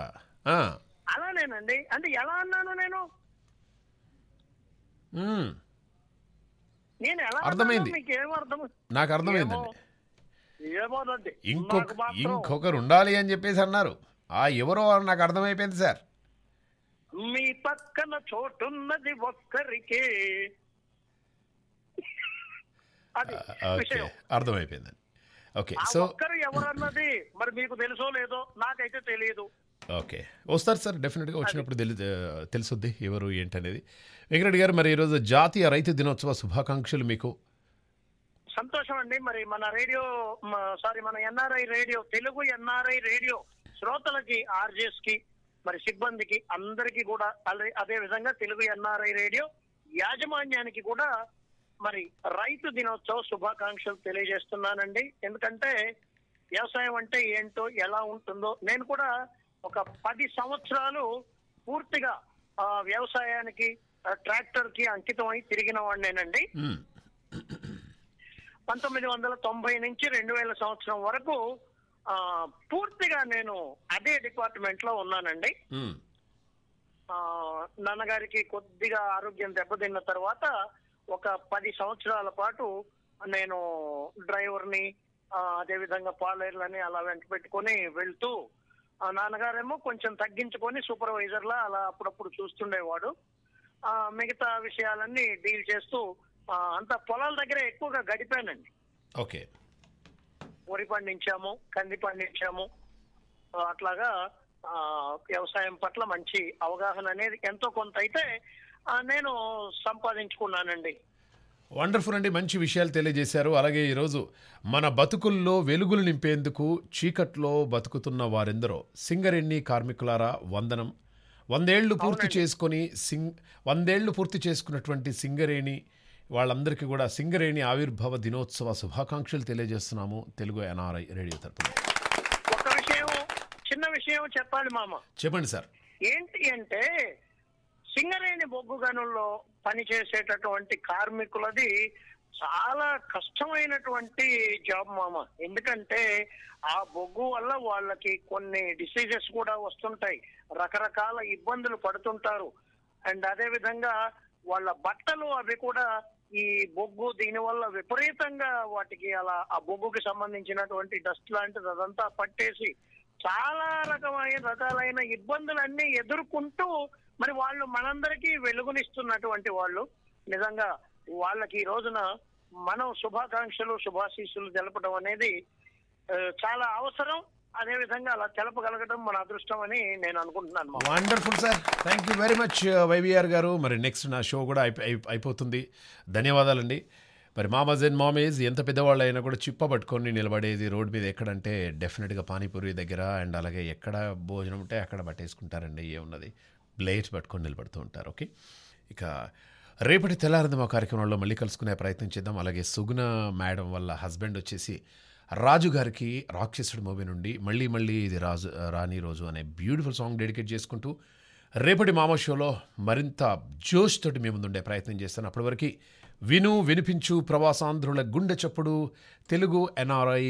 అలానేనండి అంటే ఎలా అన్నాను నేను నేను ఎలా అర్థమైంది నాకు అర్థమైందండి ఇంకొక ఇంకొకరు ఉండాలి అని చెప్పేసి అన్నారు ఆ ఎవరో నాకు అర్థమైపోయింది సార్ మీ పక్కన చోటున్నది ఒక్కరికే అది విషయం ఓకే సో ఎవరన్నది మరి మీకు తెలుసో లేదో నాకైతే తెలియదు ఓకే వస్తారు సార్ డెఫినెట్గా వచ్చినప్పుడు తెలి తెలుసుద్ది ఎవరు ఏంటనేది వెంకరెడ్డి గారు మరి ఈరోజు జాతీయ రైతు దినోత్సవ శుభాకాంక్షలు మీకు సంతోషం అండి మరి మన రేడియో సారీ మన NRI radio Telugu NRI radio శ్రోతలకి ఆర్జేస్ కి మరి సిబ్బందికి అందరికీ కూడా అదే విధంగా తెలుగు ఎన్ఆర్ఐ రేడియో యాజమాన్యానికి కూడా మరి రైతు దినోత్సవ శుభాకాంక్షలు తెలియజేస్తున్నానండి ఎందుకంటే వ్యవసాయం అంటే ఏంటో ఎలా ఉంటుందో నేను కూడా ఒక పది సంవత్సరాలు పూర్తిగా వ్యవసాయానికి ట్రాక్టర్ కి అంకితం అయి తిరిగిన వాడినేనండి పంతొమ్మిది వందల తొంభై నుంచి రెండు వేల సంవత్సరం వరకు పూర్తిగా నేను అదే డిపార్ట్మెంట్ లో ఉన్నానండి నాన్నగారికి కొద్దిగా ఆరోగ్యం దెబ్బతిన్న తర్వాత ఒక పది సంవత్సరాల పాటు నేను డ్రైవర్ని అదేవిధంగా పాలేర్లని అలా వెంట పెట్టుకొని వెళ్తూ నాన్నగారేమో కొంచెం తగ్గించుకొని సూపర్వైజర్ లా అలా అప్పుడప్పుడు చూస్తుండేవాడు మిగతా విషయాలన్నీ డీల్ చేస్తూ అంత పొలాల దగ్గరే ఎక్కువగా గడిపానండి ఓకే వరి పండించాము కంది పండించాము అట్లాగా వ్యవసాయం పట్ల మంచి అవగాహన అనేది ఎంతో కొంత అయితే నేను సంపాదించుకున్నానండి వండర్ఫుల్ అండి మంచి విషయాలు తెలియజేశారు అలాగే ఈరోజు మన బతుకుల్లో వెలుగులు నింపేందుకు చీకట్లో బతుకుతున్న వారెందరో సింగరెన్ని కార్మికులారా వందనం వందేళ్లు పూర్తి చేసుకొని సింగ్ వందేళ్లు పూర్తి చేసుకున్నటువంటి సింగరేణి వాళ్ళందరికీ కూడా సింగరేణి ఆవిర్భావ దినోత్సవ శుభాకాంక్షలు తెలియజేస్తున్నాము తెలుగు ఎన్ఆర్ఐ రేడియో తరఫున ఒక విషయం చిన్న విషయం చెప్పాలి మామ చెప్పండి సార్ ఏంటి అంటే సింగరేణి బొగ్గు గనుల్లో పనిచేసేటటువంటి కార్మికులది చాలా కష్టమైనటువంటి జాబ్ మామ ఎందుకంటే ఆ బొగ్గు వల్ల వాళ్ళకి కొన్ని డిసీజెస్ కూడా వస్తుంటాయి రకరకాల ఇబ్బందులు పడుతుంటారు అండ్ అదే విధంగా వాళ్ళ బట్టలు అవి కూడా ఈ బొగ్గు దీనివల్ల విపరీతంగా వాటికి అలా ఆ బొగ్గుకి సంబంధించినటువంటి డస్ట్ లాంటిది అదంతా పట్టేసి చాలా రకమైన రకాలైన ఇబ్బందులన్నీ ఎదుర్కొంటూ మరి వాళ్ళు మనందరికీ వెలుగునిస్తున్నటువంటి వాళ్ళు నిజంగా వాళ్ళకి ఈ రోజున మనం శుభాకాంక్షలు శుభాశీస్సులు తెలపడం అనేది చాలా అవసరం అదే విధంగా అలా తెలపగలగడం మన అదృష్టం అని నేను అనుకుంటున్నాను wonderful sir thank you very much YVR గారు మరి నెక్స్ట్ నా షో కూడా అయిపోతుంది ధన్యవాదాలండి మరి మామాజ్ అండ్ మామేజ్ ఎంత పెద్దవాళ్ళు అయినా కూడా చిప్ప పట్టుకొని నిలబడేది రోడ్ మీద ఎక్కడంటే డెఫినెట్గా పానీపూరి దగ్గర అండ్ అలాగే ఎక్కడ భోజనం ఉంటే అక్కడ పట్టేసుకుంటారండి ఏమున్నది బ్లేడ్స్ పట్టుకొని నిలబడుతూ ఉంటారు ఓకే ఇక రేపటి ఆ కార్యక్రమంలో మళ్ళీ కలుసుకునే ప్రయత్నం చేద్దాం అలాగే సుగుణ మేడం వల్ల హస్బెండ్ వచ్చేసి రాజు గారికి రాక్షసుడు మూవీ నుండి మళ్ళీ మళ్ళీ ఇది రాజు రాణి రోజు అనే బ్యూటిఫుల్ సాంగ్ డెడికేట్ చేసుకుంటూ రేపటి మామ షోలో మరింత జోష్ తోటి మేము ఉండే ప్రయత్నం చేస్తాను అప్పటి వరకు విను వినిపించు ప్రవాసాంధ్రుల గుండె చప్పుడు తెలుగు ఎన్ఆర్ఐ